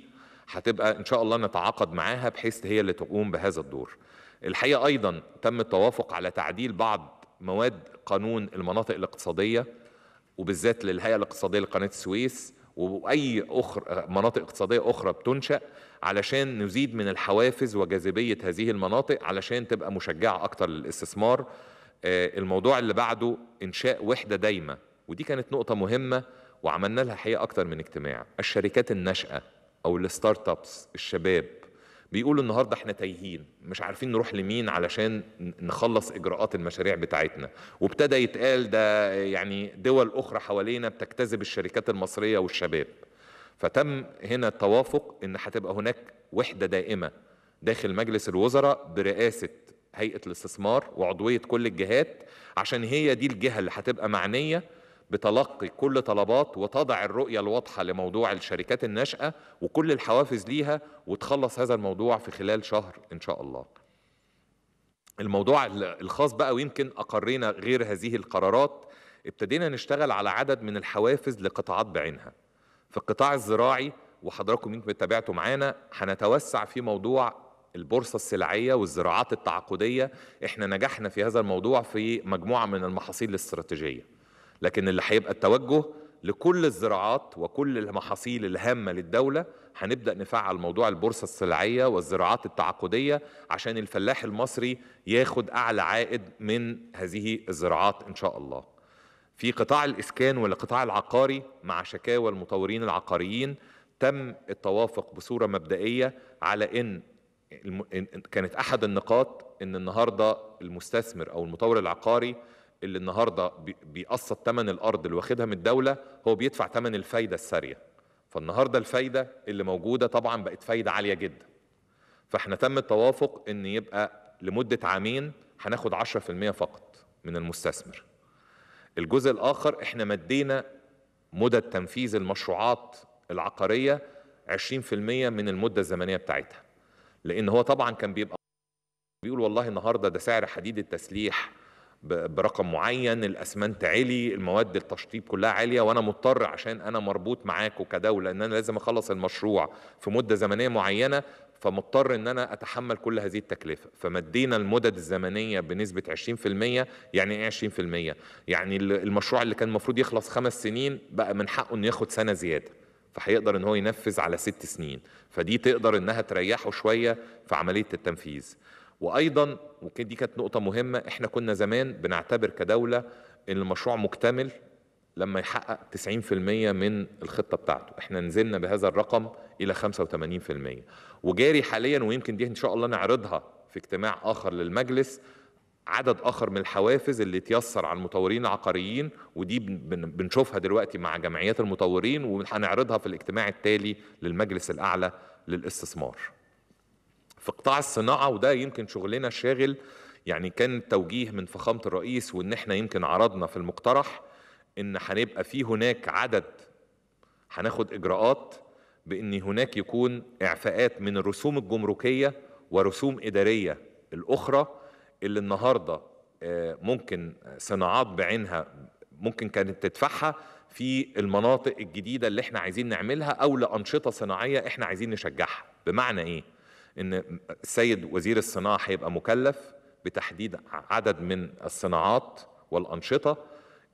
هتبقى ان شاء الله نتعاقد معاها بحيث هي اللي تقوم بهذا الدور الحقيقه ايضا تم التوافق على تعديل بعض مواد قانون المناطق الاقتصادية وبالذات للهيئة الاقتصادية لقناة السويس واي اخرى مناطق اقتصاديه اخرى بتنشا علشان نزيد من الحوافز وجاذبيه هذه المناطق علشان تبقى مشجعه اكتر للاستثمار آه، الموضوع اللي بعده انشاء وحده دايمه ودي كانت نقطه مهمه وعملنا لها حقيقه اكتر من اجتماع الشركات الناشئه او الستارت ابس الشباب بيقولوا النهارده احنا تايهين مش عارفين نروح لمين علشان نخلص اجراءات المشاريع بتاعتنا وابتدى يتقال ده يعني دول اخرى حوالينا بتجتذب الشركات المصريه والشباب فتم هنا التوافق ان هتبقى هناك وحده دائمه داخل مجلس الوزراء برئاسه هيئه الاستثمار وعضويه كل الجهات عشان هي دي الجهه اللي هتبقى معنيه بتلقي كل طلبات وتضع الرؤية الواضحة لموضوع الشركات الناشئة وكل الحوافز ليها وتخلص هذا الموضوع في خلال شهر إن شاء الله الموضوع الخاص بقى ويمكن أقرينا غير هذه القرارات ابتدينا نشتغل على عدد من الحوافز لقطاعات بعينها في القطاع الزراعي وحضراتكم يمكن تابعتوا معانا هنتوسع في موضوع البورصة السلعية والزراعات التعاقدية احنا نجحنا في هذا الموضوع في مجموعة من المحاصيل الاستراتيجية لكن اللي هيبقى التوجه لكل الزراعات وكل المحاصيل الهامة للدولة هنبدأ نفعل موضوع البورصة السلعية والزراعات التعاقدية عشان الفلاح المصري ياخد أعلى عائد من هذه الزراعات إن شاء الله في قطاع الإسكان والقطاع العقاري مع شكاوى المطورين العقاريين تم التوافق بصورة مبدئية على إن كانت أحد النقاط إن النهاردة المستثمر أو المطور العقاري اللي النهارده بيقسط ثمن الارض اللي واخدها من الدوله هو بيدفع ثمن الفايده الساريه فالنهارده الفايده اللي موجوده طبعا بقت فايده عاليه جدا فاحنا تم التوافق ان يبقى لمده عامين هناخد 10% فقط من المستثمر الجزء الاخر احنا مدينا مده تنفيذ المشروعات العقاريه 20% من المده الزمنيه بتاعتها لان هو طبعا كان بيبقى بيقول والله النهارده ده سعر حديد التسليح برقم معين الاسمنت عالي المواد التشطيب كلها عاليه وانا مضطر عشان انا مربوط معاكم كدوله ان انا لازم اخلص المشروع في مده زمنيه معينه فمضطر ان انا اتحمل كل هذه التكلفه فمدينا المدد الزمنيه بنسبه 20% يعني ايه 20% يعني المشروع اللي كان المفروض يخلص خمس سنين بقى من حقه انه ياخد سنه زياده فهيقدر ان هو ينفذ على ست سنين فدي تقدر انها تريحه شويه في عمليه التنفيذ وايضا ممكن دي كانت نقطه مهمه احنا كنا زمان بنعتبر كدوله ان المشروع مكتمل لما يحقق 90% من الخطه بتاعته احنا نزلنا بهذا الرقم الى 85% وجاري حاليا ويمكن دي ان شاء الله نعرضها في اجتماع اخر للمجلس عدد اخر من الحوافز اللي تيسر على المطورين العقاريين ودي بنشوفها دلوقتي مع جمعيات المطورين وهنعرضها في الاجتماع التالي للمجلس الاعلى للاستثمار في قطاع الصناعة وده يمكن شغلنا شاغل يعني كان توجيه من فخامة الرئيس وإن إحنا يمكن عرضنا في المقترح إن هنبقى في هناك عدد هناخد إجراءات بإن هناك يكون إعفاءات من الرسوم الجمركية ورسوم إدارية الأخرى اللي النهاردة آه، ممكن صناعات بعينها ممكن كانت تدفعها في المناطق الجديدة اللي احنا عايزين نعملها أو لأنشطة صناعية احنا عايزين نشجعها بمعنى إيه؟ ان السيد وزير الصناعه هيبقى مكلف بتحديد عدد من الصناعات والانشطه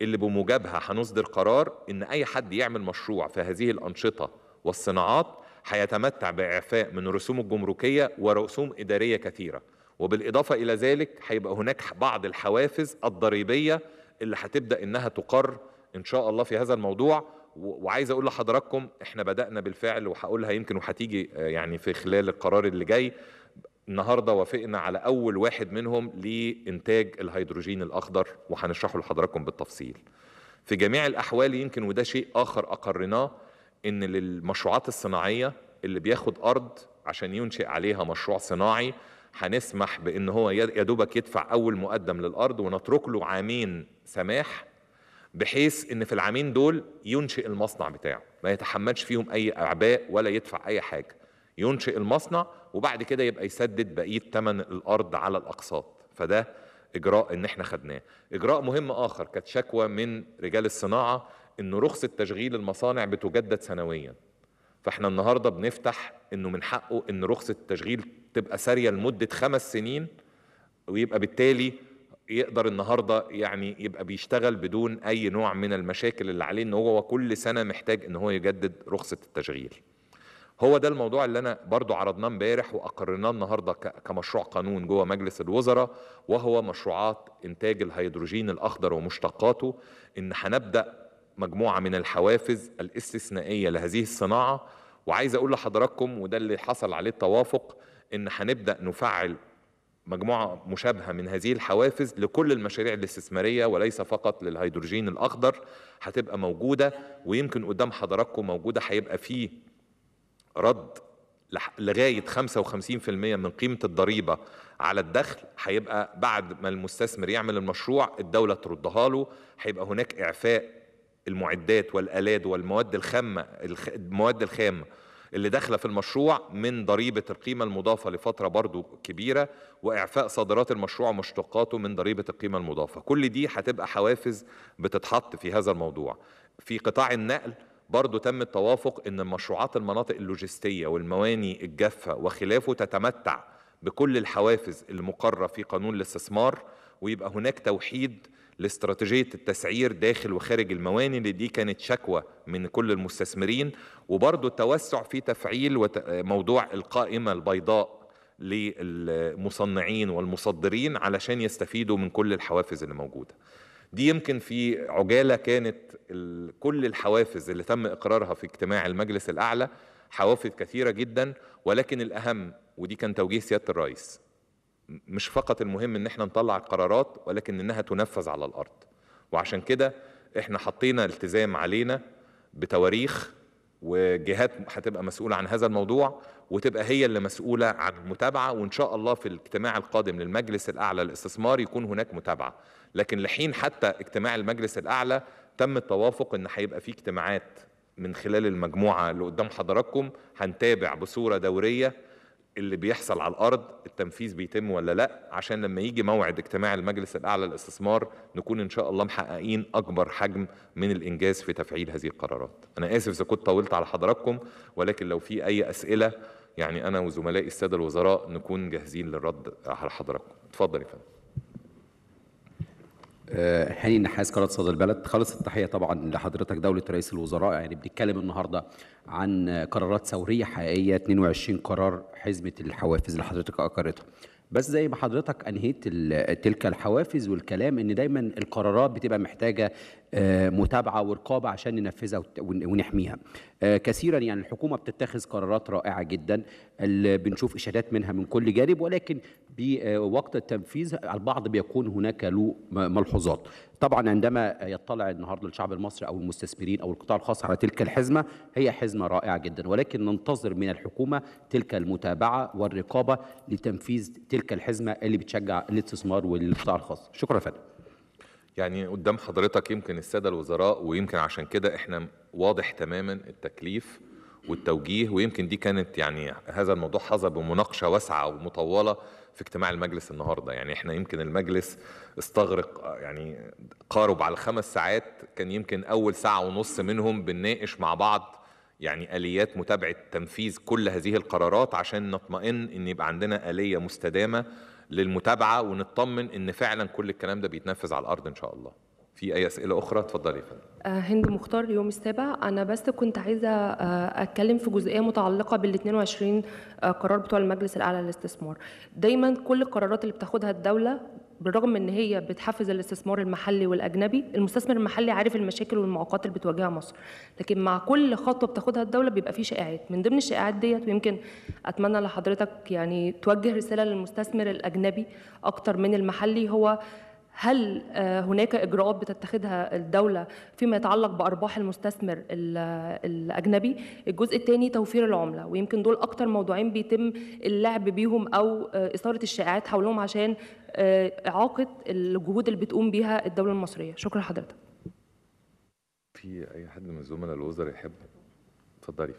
اللي بموجبها هنصدر قرار ان اي حد يعمل مشروع في هذه الانشطه والصناعات هيتمتع باعفاء من الرسوم الجمركيه ورسوم اداريه كثيره وبالاضافه الى ذلك هيبقى هناك بعض الحوافز الضريبيه اللي هتبدا انها تقر ان شاء الله في هذا الموضوع وعايز اقول لحضراتكم احنا بدانا بالفعل وهقولها يمكن وهتيجي آه، يعني في خلال القرار اللي جاي النهارده وافقنا على اول واحد منهم لانتاج الهيدروجين الاخضر وهنشرحه لحضراتكم بالتفصيل في جميع الاحوال يمكن وده شيء اخر اقرناه ان للمشروعات الصناعيه اللي بياخد ارض عشان ينشئ عليها مشروع صناعي هنسمح بان هو يا دوبك يدفع اول مقدم للارض ونترك له عامين سماح بحيث ان في العامين دول ينشئ المصنع بتاعه ما يتحملش فيهم اي اعباء ولا يدفع اي حاجه ينشئ المصنع وبعد كده يبقى يسدد بقيه ثمن الارض على الاقساط فده اجراء ان احنا خدناه اجراء مهم اخر كانت شكوى من رجال الصناعه ان رخصه تشغيل المصانع بتجدد سنويا فاحنا النهارده بنفتح انه من حقه ان رخصه التشغيل تبقى ساريه لمده خمس سنين ويبقى بالتالي يقدر النهارده يعني يبقى بيشتغل بدون اي نوع من المشاكل اللي عليه ان هو كل سنه محتاج ان هو يجدد رخصه التشغيل. هو ده الموضوع اللي انا برضو عرضناه امبارح واقرناه النهارده كمشروع قانون جوه مجلس الوزراء وهو مشروعات انتاج الهيدروجين الاخضر ومشتقاته ان هنبدا مجموعه من الحوافز الاستثنائيه لهذه الصناعه وعايز اقول لحضراتكم وده اللي حصل عليه التوافق ان هنبدا نفعل مجموعة مشابهة من هذه الحوافز لكل المشاريع الاستثمارية وليس فقط للهيدروجين الأخضر هتبقى موجودة ويمكن قدام حضراتكم موجودة هيبقى فيه رد لغاية 55% من قيمة الضريبة على الدخل هيبقى بعد ما المستثمر يعمل المشروع الدولة تردها له هيبقى هناك إعفاء المعدات والآلات والمواد الخامة المواد الخامة اللي داخله في المشروع من ضريبه القيمه المضافه لفتره برضو كبيره واعفاء صادرات المشروع ومشتقاته من ضريبه القيمه المضافه كل دي هتبقى حوافز بتتحط في هذا الموضوع في قطاع النقل برضه تم التوافق ان مشروعات المناطق اللوجستيه والمواني الجافه وخلافه تتمتع بكل الحوافز المقره في قانون الاستثمار ويبقى هناك توحيد لاستراتيجية التسعير داخل وخارج المواني اللي دي كانت شكوى من كل المستثمرين وبرضو التوسع في تفعيل موضوع القائمة البيضاء للمصنعين والمصدرين علشان يستفيدوا من كل الحوافز اللي موجودة دي يمكن في عجالة كانت كل الحوافز اللي تم إقرارها في اجتماع المجلس الأعلى حوافز كثيرة جدا ولكن الأهم ودي كان توجيه سيادة الرئيس مش فقط المهم ان احنا نطلع القرارات ولكن انها تنفذ على الارض وعشان كده احنا حطينا التزام علينا بتواريخ وجهات هتبقى مسؤولة عن هذا الموضوع وتبقى هي اللي مسؤولة عن المتابعة وإن شاء الله في الاجتماع القادم للمجلس الأعلى للاستثمار يكون هناك متابعة لكن لحين حتى اجتماع المجلس الأعلى تم التوافق إن هيبقى في اجتماعات من خلال المجموعة اللي قدام حضراتكم هنتابع بصورة دورية اللي بيحصل على الارض التنفيذ بيتم ولا لا عشان لما يجي موعد اجتماع المجلس الاعلى للاستثمار نكون ان شاء الله محققين اكبر حجم من الانجاز في تفعيل هذه القرارات انا اسف اذا كنت طولت على حضراتكم ولكن لو في اي اسئله يعني انا وزملائي الساده الوزراء نكون جاهزين للرد على حضراتكم اتفضل يا فندم هاني آه، النحاس قناه صدى البلد خالص التحيه طبعا لحضرتك دوله رئيس الوزراء يعني بنتكلم النهارده عن قرارات ثوريه حقيقيه 22 قرار حزمه الحوافز اللي حضرتك اقرتها بس زي ما حضرتك انهيت تلك الحوافز والكلام ان دايما القرارات بتبقى محتاجه آه، متابعه ورقابه عشان ننفذها ونحميها آه، كثيرا يعني الحكومه بتتخذ قرارات رائعه جدا اللي بنشوف اشادات منها من كل جانب ولكن بوقت آه، التنفيذ البعض بيكون هناك له ملحوظات طبعا عندما يطلع النهارده الشعب المصري او المستثمرين او القطاع الخاص على تلك الحزمه هي حزمه رائعه جدا ولكن ننتظر من الحكومه تلك المتابعه والرقابه لتنفيذ تلك الحزمه اللي بتشجع الاستثمار والقطاع الخاص شكرا فندم يعني قدام حضرتك يمكن الساده الوزراء ويمكن عشان كده احنا واضح تماما التكليف والتوجيه ويمكن دي كانت يعني هذا الموضوع حظى بمناقشه واسعه ومطوله في اجتماع المجلس النهارده يعني احنا يمكن المجلس استغرق يعني قارب على خمس ساعات كان يمكن اول ساعه ونص منهم بنناقش مع بعض يعني اليات متابعه تنفيذ كل هذه القرارات عشان نطمئن ان يبقى عندنا اليه مستدامه للمتابعه ونطمن ان فعلا كل الكلام ده بيتنفذ على الارض ان شاء الله في اي اسئله اخرى تفضلي يا فندم آه، هند مختار يوم السابع انا بس كنت عايزه آه، اتكلم في جزئيه متعلقه بال 22 آه، قرار بتوع المجلس الاعلى للاستثمار دايما كل القرارات اللي بتاخدها الدوله بالرغم من ان هي بتحفز الاستثمار المحلي والاجنبي المستثمر المحلي عارف المشاكل والمعوقات اللي بتواجهها مصر لكن مع كل خطوه بتاخدها الدوله بيبقى في شائعات من ضمن الشائعات ديت ويمكن اتمنى لحضرتك يعني توجه رساله للمستثمر الاجنبي اكتر من المحلي هو هل آه، هناك اجراءات بتتخذها الدوله فيما يتعلق بارباح المستثمر الاجنبي الجزء الثاني توفير العمله ويمكن دول اكتر موضوعين بيتم اللعب بيهم او آه، اثاره الشائعات حولهم عشان آه، اعاقه الجهود اللي بتقوم بيها الدوله المصريه شكرا لحضرتك في اي حد من زملاء الوزراء يحب اتفضلي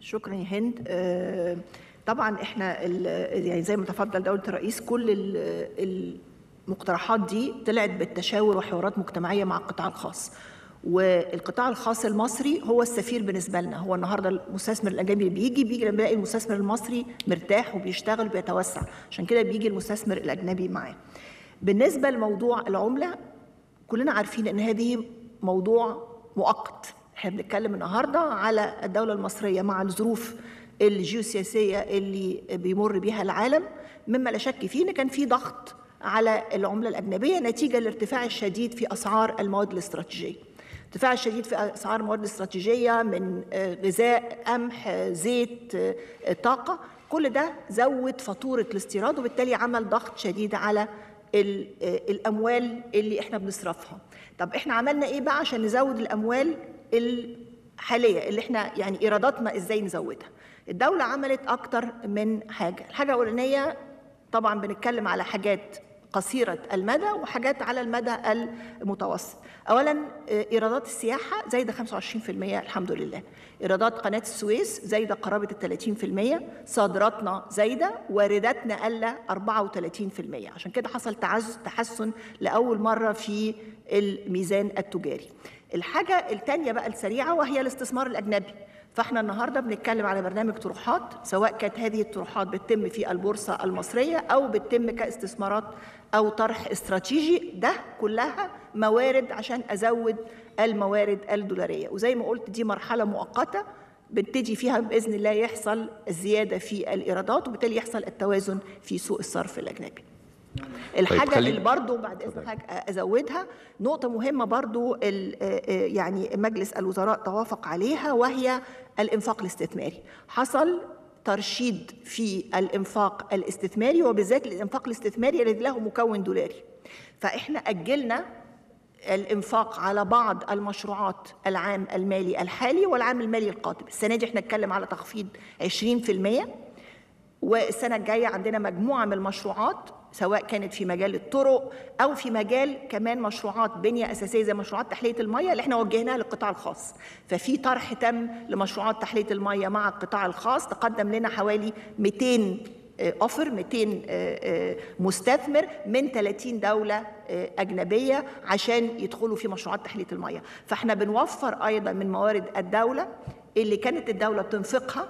شكرا يا هند أه طبعا احنا يعني زي ما تفضل دوله الرئيس كل المقترحات دي طلعت بالتشاور وحوارات مجتمعيه مع القطاع الخاص والقطاع الخاص المصري هو السفير بالنسبه لنا هو النهارده المستثمر الاجنبي بيجي بيجي لما بيلاقي المستثمر المصري مرتاح وبيشتغل وبيتوسع عشان كده بيجي المستثمر الاجنبي معاه بالنسبه لموضوع العمله كلنا عارفين ان هذه موضوع مؤقت احنا بنتكلم النهارده على الدوله المصريه مع الظروف الجيوسياسيه اللي بيمر بيها العالم مما لا شك فيه ان كان في ضغط على العمله الاجنبيه نتيجه الارتفاع الشديد في اسعار المواد الاستراتيجيه. ارتفاع الشديد في اسعار المواد الاستراتيجيه من آه، غذاء، قمح، آه، زيت، آه، طاقه، كل ده زود فاتوره الاستيراد وبالتالي عمل ضغط شديد على الاموال اللي احنا بنصرفها. طب احنا عملنا ايه بقى عشان نزود الاموال الحاليه اللي احنا يعني ايراداتنا ازاي نزودها؟ الدولة عملت أكتر من حاجة الحاجة الأولانية طبعا بنتكلم على حاجات قصيرة المدى وحاجات على المدى المتوسط أولا آه، إيرادات السياحة زايدة 25% الحمد لله إيرادات قناة السويس زايدة قرابة ال 30% صادراتنا زايدة وارداتنا قلة 34% عشان كده حصل تعزز تحسن لأول مرة في الميزان التجاري الحاجة الثانية بقى السريعة وهي الاستثمار الأجنبي فاحنا النهارده بنتكلم على برنامج طروحات سواء كانت هذه الطروحات بتتم في البورصه المصريه او بتتم كاستثمارات او طرح استراتيجي ده كلها موارد عشان ازود الموارد الدولاريه وزي ما قلت دي مرحله مؤقته بنبتدي فيها باذن الله يحصل الزياده في الايرادات وبالتالي يحصل التوازن في سوق الصرف الاجنبي طيب، الحاجه طيب اللي برضو بعد اذن حضرتك ازودها نقطه مهمه برضو آه، آه، يعني مجلس الوزراء توافق عليها وهي الانفاق الاستثماري حصل ترشيد في الانفاق الاستثماري وبالذات الانفاق الاستثماري الذي له مكون دولاري فاحنا اجلنا الانفاق على بعض المشروعات العام المالي الحالي والعام المالي القادم السنه دي احنا نتكلم على تخفيض 20% والسنه الجايه عندنا مجموعه من المشروعات سواء كانت في مجال الطرق او في مجال كمان مشروعات بنيه اساسيه زي مشروعات تحليه الميه اللي احنا وجهناها للقطاع الخاص ففي طرح تم لمشروعات تحليه الميه مع القطاع الخاص تقدم لنا حوالي 200 اوفر 200 مستثمر من 30 دوله آه، اجنبيه عشان يدخلوا في مشروعات تحليه الميه فاحنا بنوفر ايضا من موارد الدوله اللي كانت الدوله بتنفقها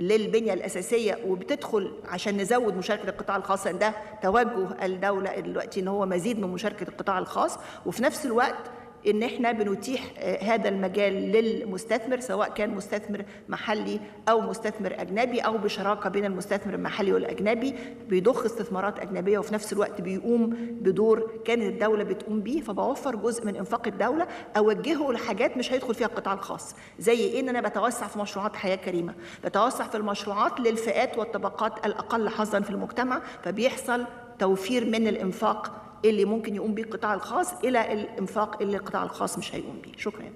للبنية الأساسية وبتدخل عشان نزود مشاركة القطاع الخاص ده توجه الدولة دلوقتي إن هو مزيد من مشاركة القطاع الخاص وفي نفس الوقت ان احنا بنتيح آه، هذا المجال للمستثمر سواء كان مستثمر محلي او مستثمر اجنبي او بشراكه بين المستثمر المحلي والاجنبي بيضخ استثمارات اجنبيه وفي نفس الوقت بيقوم بدور كانت الدوله بتقوم بيه فبوفر جزء من انفاق الدوله اوجهه لحاجات مش هيدخل فيها القطاع الخاص زي ايه ان انا بتوسع في مشروعات حياه كريمه بتوسع في المشروعات للفئات والطبقات الاقل حظا في المجتمع فبيحصل توفير من الانفاق اللي ممكن يقوم به القطاع الخاص الى الانفاق اللي القطاع الخاص مش هيقوم به شكرا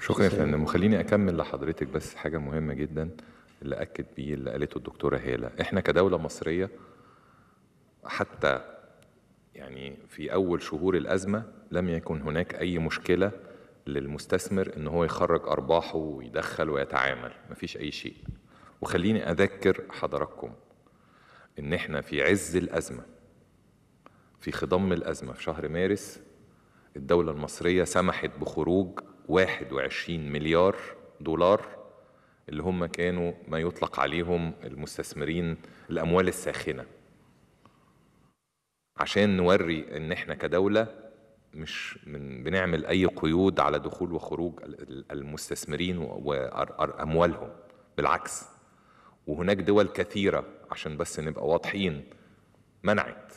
شكرا يا فندم وخليني اكمل لحضرتك بس حاجه مهمه جدا اللي اكد بيه اللي قالته الدكتوره هاله احنا كدوله مصريه حتى يعني في اول شهور الازمه لم يكن هناك اي مشكله للمستثمر ان هو يخرج ارباحه ويدخل ويتعامل مفيش اي شيء وخليني اذكر حضراتكم ان احنا في عز الازمه في خضم الأزمة في شهر مارس الدولة المصرية سمحت بخروج 21 مليار دولار اللي هم كانوا ما يطلق عليهم المستثمرين الأموال الساخنة عشان نوري إن إحنا كدولة مش من بنعمل أي قيود على دخول وخروج المستثمرين وأموالهم بالعكس وهناك دول كثيرة عشان بس نبقى واضحين منعت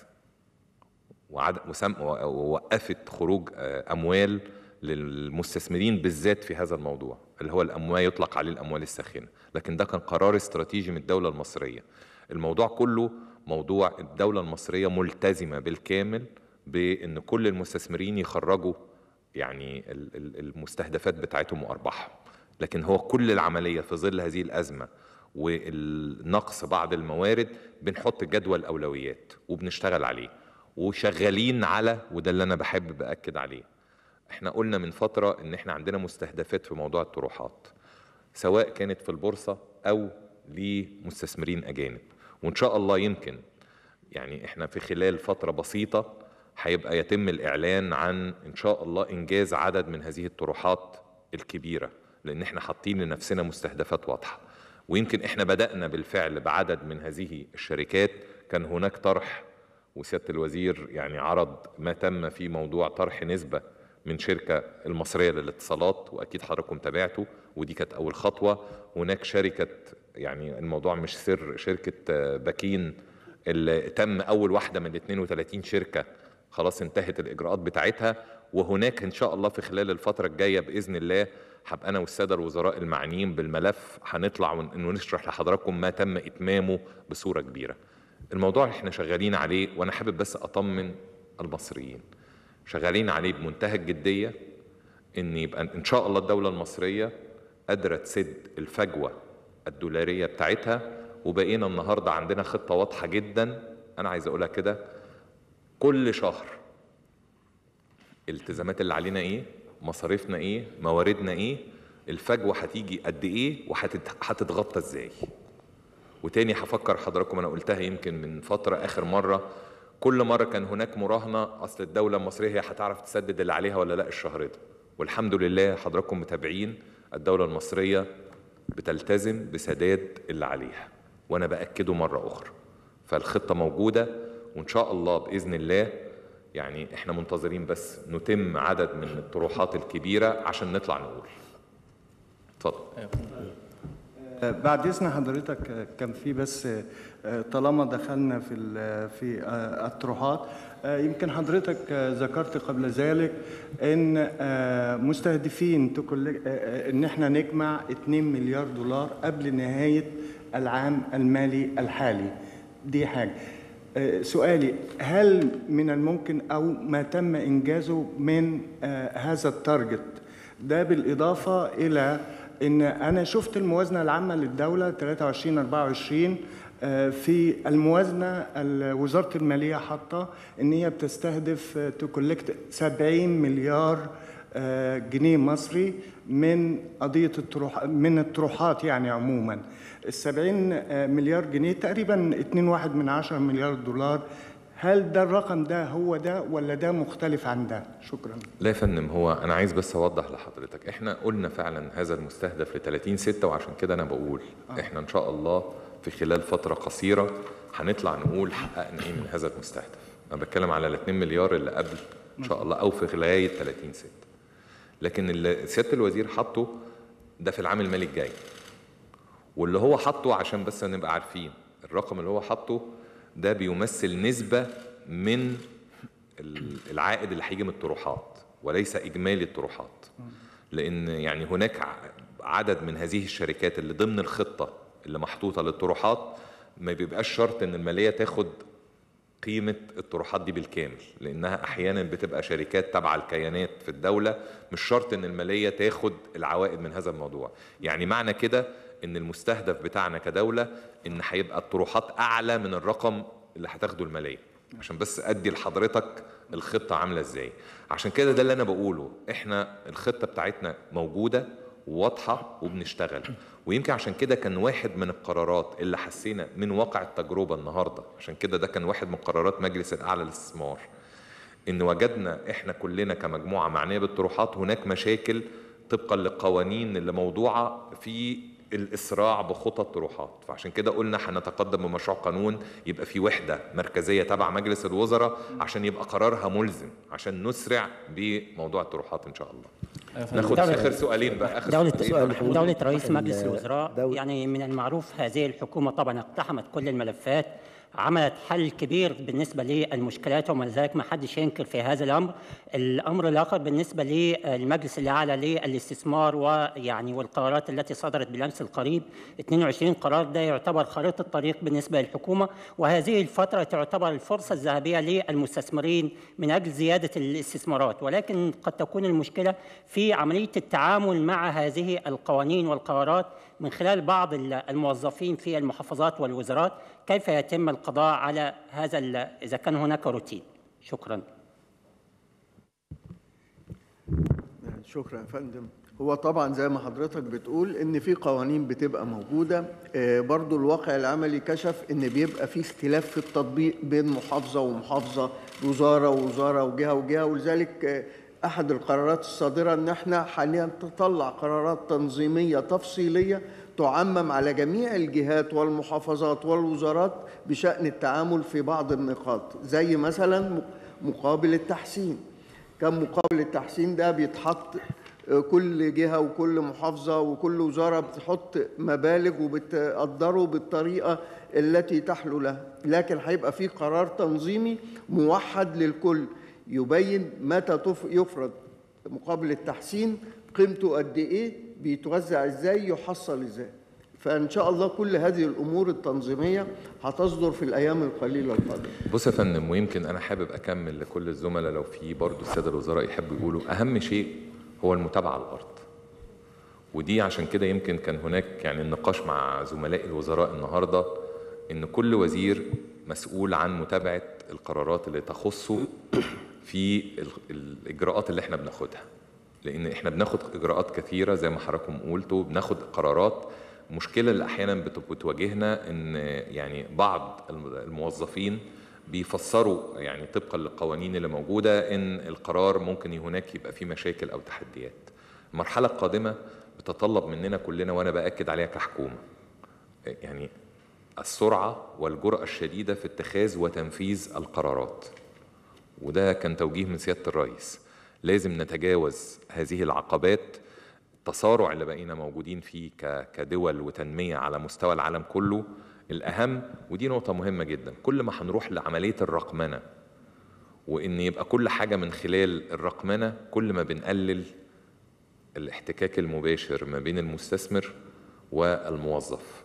ووقفت خروج آه، اموال للمستثمرين بالذات في هذا الموضوع اللي هو الاموال يطلق عليه الاموال الساخنه لكن ده كان قرار استراتيجي من الدوله المصريه الموضوع كله موضوع الدوله المصريه ملتزمه بالكامل بان كل المستثمرين يخرجوا يعني المستهدفات بتاعتهم وارباحهم لكن هو كل العمليه في ظل هذه الازمه والنقص بعض الموارد بنحط جدول اولويات وبنشتغل عليه وشغالين على وده اللي انا بحب باكد عليه احنا قلنا من فتره ان احنا عندنا مستهدفات في موضوع الطروحات سواء كانت في البورصه او لمستثمرين اجانب وان شاء الله يمكن يعني احنا في خلال فتره بسيطه هيبقى يتم الاعلان عن ان شاء الله انجاز عدد من هذه الطروحات الكبيره لان احنا حاطين لنفسنا مستهدفات واضحه ويمكن احنا بدانا بالفعل بعدد من هذه الشركات كان هناك طرح وسياده الوزير يعني عرض ما تم في موضوع طرح نسبه من شركه المصريه للاتصالات واكيد حضراتكم تابعته ودي كانت اول خطوه هناك شركه يعني الموضوع مش سر شركه باكين اللي تم اول واحده من 32 شركه خلاص انتهت الاجراءات بتاعتها وهناك ان شاء الله في خلال الفتره الجايه باذن الله هبقى انا والساده الوزراء المعنيين بالملف هنطلع ونشرح لحضراتكم ما تم اتمامه بصوره كبيره الموضوع اللي احنا شغالين عليه وانا حابب بس اطمن المصريين شغالين عليه بمنتهى الجديه ان يبقى ان شاء الله الدوله المصريه قادره تسد الفجوه الدولاريه بتاعتها وبقينا النهارده عندنا خطه واضحه جدا انا عايز اقولها كده كل شهر الالتزامات اللي علينا ايه مصاريفنا ايه مواردنا ايه الفجوه هتيجي قد ايه وهتتغطى ازاي وتاني هفكر حضراتكم انا قلتها يمكن من فتره اخر مره كل مره كان هناك مراهنه اصل الدوله المصريه هي هتعرف تسدد اللي عليها ولا لا الشهر ده والحمد لله حضراتكم متابعين الدوله المصريه بتلتزم بسداد اللي عليها وانا باكده مره اخرى فالخطه موجوده وان شاء الله باذن الله يعني احنا منتظرين بس نتم عدد من الطروحات الكبيره عشان نطلع نقول اتفضل أيوة، بعد اذن حضرتك كان في بس آه، طالما دخلنا في في آه، الطروحات آه، يمكن حضرتك ذكرت قبل ذلك ان مستهدفين ان احنا نجمع 2 مليار دولار قبل نهايه العام المالي الحالي دي حاجه سؤالي هل من الممكن او ما تم انجازه من هذا التارجت ده بالاضافه الى ان انا شفت الموازنه العامه للدوله 23 24 آه، في الموازنه وزاره الماليه حاطه ان هي بتستهدف تو كولكت 70 مليار آه، جنيه مصري من قضيه التروح من الطروحات يعني عموما ال 70 آه، مليار جنيه تقريبا 2.1 من 10 مليار دولار هل ده الرقم ده هو ده ولا ده مختلف عن ده؟ شكرا. لا يا فندم هو انا عايز بس اوضح لحضرتك احنا قلنا فعلا هذا المستهدف ل 30 6 وعشان كده انا بقول آه. احنا ان شاء الله في خلال فتره قصيره هنطلع نقول حققنا ايه من هذا المستهدف. انا بتكلم على ال 2 مليار اللي قبل ان شاء الله او في غلايه 30 6. لكن اللي سياده الوزير حاطه ده في العام المالي الجاي. واللي هو حاطه عشان بس نبقى عارفين الرقم اللي هو حاطه ده بيمثل نسبة من العائد اللي هيجي من الطروحات وليس إجمالي الطروحات لأن يعني هناك عدد من هذه الشركات اللي ضمن الخطة اللي محطوطة للطروحات ما بيبقاش شرط إن المالية تاخد قيمة الطروحات دي بالكامل لأنها أحيانا بتبقى شركات تبع الكيانات في الدولة مش شرط إن المالية تاخد العوائد من هذا الموضوع يعني معنى كده ان المستهدف بتاعنا كدوله ان هيبقى الطروحات اعلى من الرقم اللي هتاخده الماليه عشان بس ادي لحضرتك الخطه عامله ازاي عشان كده ده اللي انا بقوله احنا الخطه بتاعتنا موجوده واضحه وبنشتغل ويمكن عشان كده كان واحد من القرارات اللي حسينا من واقع التجربه النهارده عشان كده ده كان واحد من قرارات مجلس الاعلى للاستثمار ان وجدنا احنا كلنا كمجموعه معنيه بالطروحات هناك مشاكل طبقا للقوانين اللي موضوعه في الاسراع بخطط طروحات فعشان كده قلنا هنتقدم بمشروع قانون يبقى في وحده مركزيه تبع مجلس الوزراء عشان يبقى قرارها ملزم عشان نسرع بموضوع الطروحات ان شاء الله ناخد اخر سؤالين بقى اخر دولة سؤالين دولة رئيس مجلس الوزراء يعني من المعروف هذه الحكومة طبعا اقتحمت كل الملفات عملت حل كبير بالنسبة للمشكلات وما ذلك ما حدش ينكر في هذا الأمر الأمر الآخر بالنسبة للمجلس الأعلى للاستثمار ويعني والقرارات التي صدرت بالأمس القريب 22 قرار ده يعتبر خريطة الطريق بالنسبة للحكومة وهذه الفترة تعتبر الفرصة الذهبية للمستثمرين من أجل زيادة الاستثمارات ولكن قد تكون المشكلة في عملية التعامل مع هذه القوانين والقرارات من خلال بعض الموظفين في المحافظات والوزارات كيف يتم القضاء على هذا إذا كان هناك روتين شكرا شكرا يا فندم هو طبعا زي ما حضرتك بتقول ان في قوانين بتبقى موجوده آه، برضو الواقع العملي كشف ان بيبقى في اختلاف في التطبيق بين محافظه ومحافظه وزاره ووزاره وجهه وجهه ولذلك آه، احد القرارات الصادره ان احنا حاليا تطلع قرارات تنظيميه تفصيليه تعمم على جميع الجهات والمحافظات والوزارات بشأن التعامل في بعض النقاط زي مثلا مقابل التحسين كان مقابل التحسين ده بيتحط آه، كل جهة وكل محافظة وكل وزارة بتحط مبالغ وبتقدره بالطريقة التي تحلو لها لكن هيبقى في قرار تنظيمي موحد للكل يبين متى يفرض مقابل التحسين قيمته قد ايه بيتوزع ازاي يحصل ازاي فان شاء الله كل هذه الامور التنظيميه هتصدر في الايام القليله القادمه بص يا فندم ويمكن انا حابب اكمل لكل الزملاء لو في برضه الساده الوزراء يحبوا يقولوا اهم شيء هو المتابعه على الارض ودي عشان كده يمكن كان هناك يعني النقاش مع زملاء الوزراء النهارده ان كل وزير مسؤول عن متابعه القرارات اللي تخصه في الاجراءات اللي احنا بناخدها لان احنا بناخد اجراءات كثيره زي ما حضراتكم قلتوا بناخد قرارات المشكله اللي احيانا بتواجهنا ان يعني بعض الموظفين بيفسروا يعني طبقا للقوانين اللي موجوده ان القرار ممكن هناك يبقى فيه مشاكل او تحديات. المرحله القادمه بتطلب مننا كلنا وانا باكد عليها كحكومه. يعني السرعه والجرأه الشديده في اتخاذ وتنفيذ القرارات. وده كان توجيه من سياده الرئيس. لازم نتجاوز هذه العقبات التصارع اللي بقينا موجودين فيه كدول وتنمية على مستوى العالم كله الأهم ودي نقطة مهمة جدا كل ما هنروح لعملية الرقمنة وإن يبقى كل حاجة من خلال الرقمنة كل ما بنقلل الاحتكاك المباشر ما بين المستثمر والموظف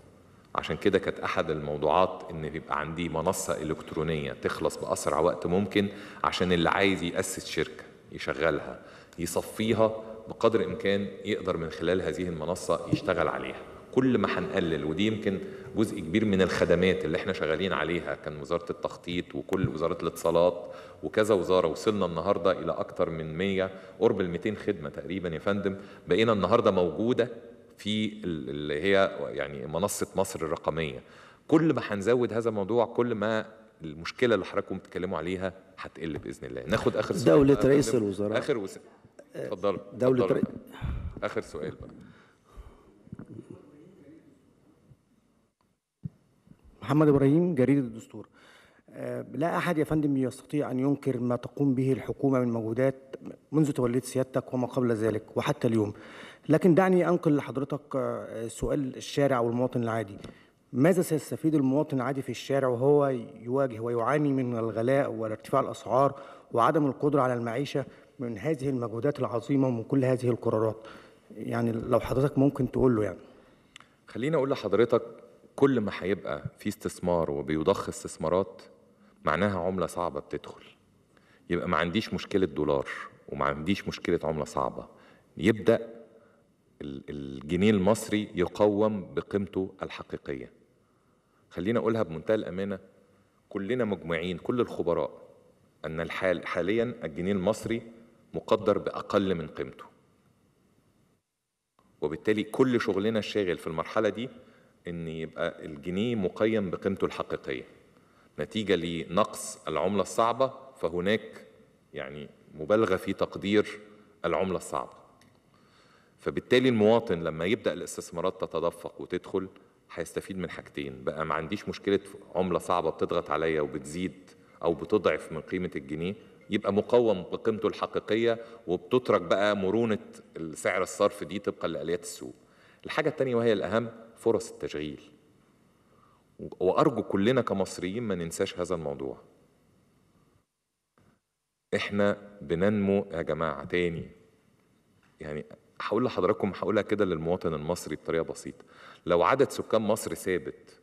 عشان كده كانت احد الموضوعات ان يبقى عندي منصه الكترونيه تخلص باسرع وقت ممكن عشان اللي عايز ياسس شركه يشغلها يصفيها بقدر الامكان يقدر من خلال هذه المنصه يشتغل عليها كل ما هنقلل ودي يمكن جزء كبير من الخدمات اللي احنا شغالين عليها كان وزاره التخطيط وكل وزاره الاتصالات وكذا وزاره وصلنا النهارده الى اكثر من 100 قرب ال 200 خدمه تقريبا يا فندم بقينا النهارده موجوده في اللي هي يعني منصه مصر الرقميه كل ما هنزود هذا الموضوع كل ما المشكله اللي حضراتكم بتتكلموا عليها هتقل باذن الله ناخد اخر سؤال دوله رئيس الوزراء اخر وس... اتفضلوا دوله رئيس اخر سؤال بقى محمد ابراهيم جريده الدستور آه، لا احد يا فندم يستطيع ان ينكر ما تقوم به الحكومه من مجهودات منذ توليت سيادتك وما قبل ذلك وحتى اليوم لكن دعني انقل لحضرتك آه، سؤال الشارع والمواطن العادي ماذا سيستفيد المواطن العادي في الشارع وهو يواجه ويعاني من الغلاء وارتفاع الأسعار وعدم القدرة على المعيشة من هذه المجهودات العظيمة ومن كل هذه القرارات يعني لو حضرتك ممكن تقول له يعني خليني أقول لحضرتك كل ما هيبقى في استثمار وبيضخ استثمارات معناها عملة صعبة بتدخل يبقى ما عنديش مشكلة دولار وما عنديش مشكلة عملة صعبة يبدأ الجنيه المصري يقوم بقيمته الحقيقية خلينا أقولها بمنتهى الأمانة كلنا مجمعين كل الخبراء أن الحال حاليا الجنيه المصري مقدر بأقل من قيمته وبالتالي كل شغلنا الشاغل في المرحلة دي أن يبقى الجنيه مقيم بقيمته الحقيقية نتيجة لنقص العملة الصعبة فهناك يعني مبالغة في تقدير العملة الصعبة فبالتالي المواطن لما يبدأ الاستثمارات تتدفق وتدخل هيستفيد من حاجتين بقى ما عنديش مشكله عمله صعبه بتضغط عليا وبتزيد او بتضعف من قيمه الجنيه يبقى مقوم بقيمته الحقيقيه وبتترك بقى مرونه سعر الصرف دي طبقا لاليات السوق الحاجه الثانيه وهي الاهم فرص التشغيل وارجو كلنا كمصريين ما ننساش هذا الموضوع احنا بننمو يا جماعه تاني يعني هقول لحضراتكم هقولها كده للمواطن المصري بطريقه بسيطه لو عدد سكان مصر ثابت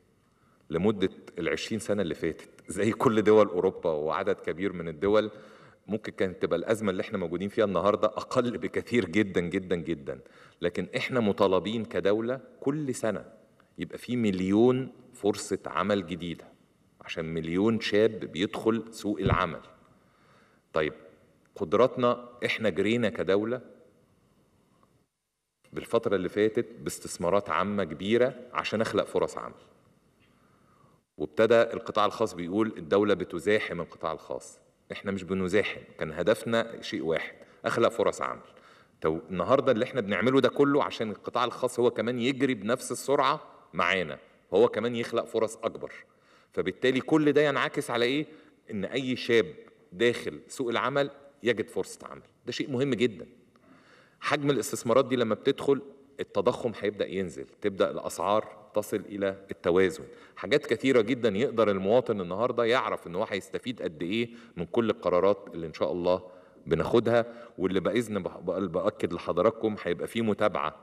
لمده ال 20 سنه اللي فاتت زي كل دول اوروبا وعدد كبير من الدول ممكن كانت تبقى الازمه اللي احنا موجودين فيها النهارده اقل بكثير جدا جدا جدا لكن احنا مطالبين كدوله كل سنه يبقى في مليون فرصه عمل جديده عشان مليون شاب بيدخل سوق العمل طيب قدراتنا احنا جرينا كدوله بالفترة اللي فاتت باستثمارات عامة كبيرة عشان أخلق فرص عمل وابتدى القطاع الخاص بيقول الدولة بتزاحم القطاع الخاص احنا مش بنزاحم كان هدفنا شيء واحد أخلق فرص عمل طب النهاردة اللي احنا بنعمله ده كله عشان القطاع الخاص هو كمان يجري بنفس السرعة معانا هو كمان يخلق فرص أكبر فبالتالي كل ده ينعكس على إيه؟ إن أي شاب داخل سوق العمل يجد فرصة عمل ده شيء مهم جداً حجم الاستثمارات دي لما بتدخل التضخم هيبدا ينزل تبدا الاسعار تصل الى التوازن حاجات كثيره جدا يقدر المواطن النهارده يعرف ان هو هيستفيد قد ايه من كل القرارات اللي ان شاء الله بناخدها واللي باذن باكد لحضراتكم هيبقى فيه متابعه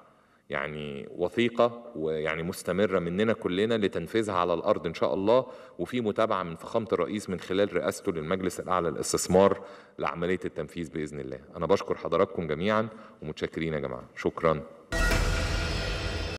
يعني وثيقة ويعني مستمرة مننا كلنا لتنفيذها على الأرض إن شاء الله وفي متابعة من فخامة الرئيس من خلال رئاسته للمجلس الأعلى للاستثمار لعملية التنفيذ بإذن الله أنا بشكر حضراتكم جميعا ومتشكرين يا جماعة شكرا